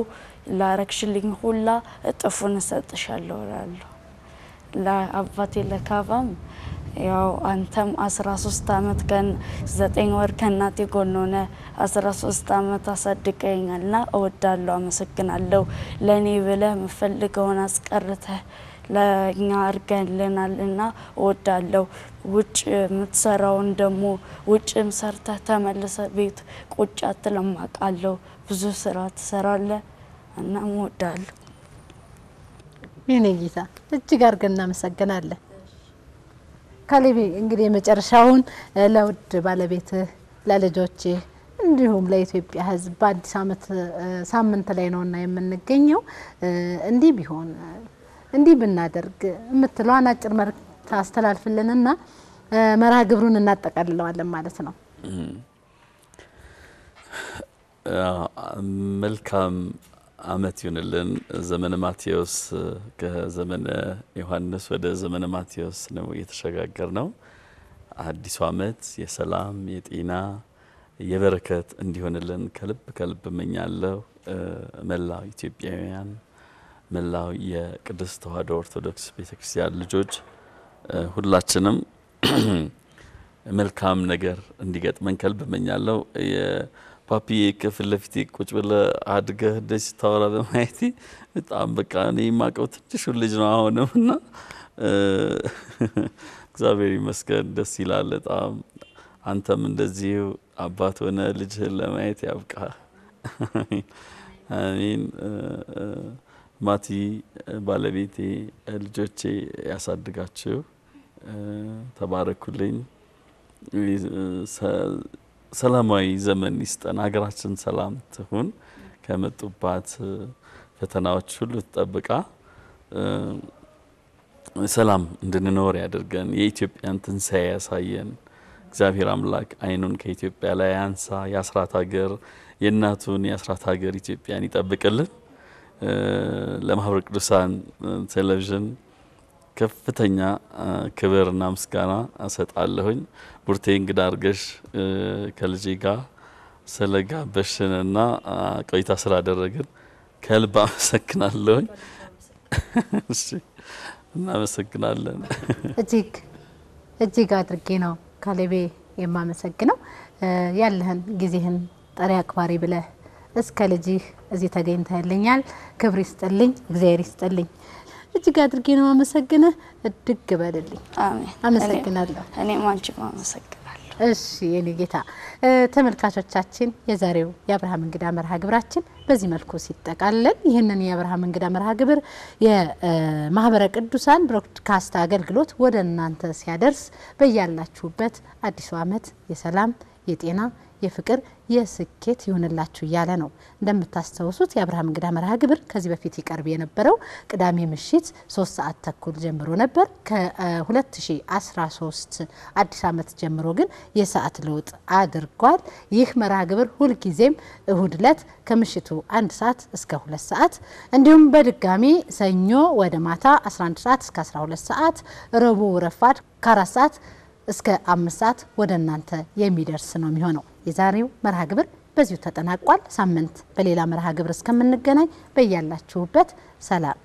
ላረግሽልኝ ሁላ እጥፉን እሰጥሻለሁ እላለሁ። ለአባቴ ለካፋም ያው አንተም 13 ዓመት ከን 9 ወር ከእናቴ ጎን ሆነ 13 ዓመት አሳድገኛልና እወዳለሁ፣ አመሰግናለሁ። ለእኔ ብለህ የምፈልገውን አስቀርተህ ለእኛ አድርገልናልና እወዳለሁ። ውጭ የምትሰራውን ደግሞ ውጭም ሰርተህ ተመልሰ ቤት ቁጭ አትልም፣ ብዙ ስራ ትሰራለህ እና እወዳለሁ። የኔ ጌታ እጅግ አድርገን እናመሰግናለን። ካሌብ እንግዲህ የመጨረሻውን ለውድ ባለቤት ለልጆች እንዲሁም ለኢትዮጵያ ሕዝብ በአዲስ አመት ሳምንት ላይ ነውና የምንገኘው እንዲህ ቢሆን እንዲህ ብናደርግ የምትለዋን አጭር መልእክት አስተላልፍልንና መርሃ ግብሩን እናጠቃልለዋለን ማለት ነው። መልካም ዓመት ይሁንልን። ዘመነ ማቴዎስ ከዘመነ ዮሐንስ ወደ ዘመነ ማቴዎስ ነው እየተሸጋገር ነው። አዲሱ ዓመት የሰላም የጤና የበረከት እንዲሆንልን ከልብ ከልብ እመኛለሁ። መላው ኢትዮጵያውያን፣ መላው የቅድስት ተዋሕዶ ኦርቶዶክስ ቤተ ክርስቲያን ልጆች ሁላችንም <clears throat> መልካም ነገር እንዲገጥመን ከልብ እመኛለሁ። ፓፒዬ ከፊት ለፊቴ ቁጭ ብለህ አድገህ ደስ ታወራ በማየቴ በጣም በቃ እኔ የማውቀው ትንሹ ልጅ ነው አሁንም እና እግዚአብሔር ይመስገን ደስ ይላል በጣም አንተም እንደዚህ አባት ሆነ ልጅህን ለማየት ያብቃ አሚን ማቲ ባለቤቴ ልጆቼ ያሳድጋችሁ ተባረኩልኝ ሰላማዊ ዘመን ይስጠን፣ ሀገራችን ሰላም ትሁን፣ ከመጡባት ፈተናዎች ሁሉ ትጠብቃ፣ ሰላም እንድንኖር ያደርገን፣ የኢትዮጵያን ትንሣኤ ያሳየን። እግዚአብሔር አምላክ አይኑን ከኢትዮጵያ ላይ ያንሳ፣ የአስራት ሀገር የእናቱን የአስራት ሀገር ኢትዮጵያን ይጠብቅልን። ለማህበረ ቅዱሳን ቴሌቪዥን ከፍተኛ ክብርና ምስጋና እሰጣለሁኝ። ቡርቴ እንግዳ አድርገሽ ከልጅ ጋር ስለጋበሽንና ቆይታ ስላደረግን ከልብ አመሰግናለሁኝ። እናመሰግናለን። እጅግ እጅግ አድርጌ ነው ካሌቤ የማመሰግነው ያለህን ጊዜህን ጠሪ አክባሪ ብለህ እስከ ልጅህ እዚህ ተገኝተህልኛል። ክብር ይስጥልኝ፣ እግዚአብሔር ይስጥልኝ። እጅግ አድርጌ ነው አመሰግነ እድግ በልልኝ። አመሰግናለሁ። እኔ አንቺም አመሰግናለሁ። እሺ የኔ ጌታ። ተመልካቾቻችን የዛሬው የአብርሃም እንግዳ መርሃ ግብራችን በዚህ መልኩ ሲጠቃለል ይህንን የአብርሃም እንግዳ መርሃ ግብር የማህበረ ቅዱሳን ብሮድካስት አገልግሎት ወደ እናንተ ሲያደርስ በያላችሁበት አዲሱ ዓመት የሰላም የጤና የፍቅር፣ የስኬት ይሆንላችሁ እያለ ነው። እንደምታስታውሱት የአብርሃም እንግዳ መርሃ ግብር ከዚህ በፊት ይቀርብ የነበረው ቅዳሜ ምሽት ሶስት ሰዓት ተኩል ጀምሮ ነበር። ከ2013 አዲስ ዓመት ጀምሮ ግን የሰዓት ለውጥ አድርጓል። ይህ መርሃ ግብር ሁልጊዜም እሁድ ዕለት ከምሽቱ አንድ ሰዓት እስከ ሁለት ሰዓት እንዲሁም በድጋሚ ሰኞ ወደ ማታ 11 ሰዓት እስከ 12 ሰዓት ረቡዕ ረፋድ ከአራት ሰዓት እስከ አምስት ሰዓት ወደ እናንተ የሚደርስ ነው የሚሆነው። የዛሬው መርሃ ግብር በዚሁ ተጠናቋል። ሳምንት በሌላ መርሃ ግብር እስከምንገናኝ በያላችሁበት ሰላም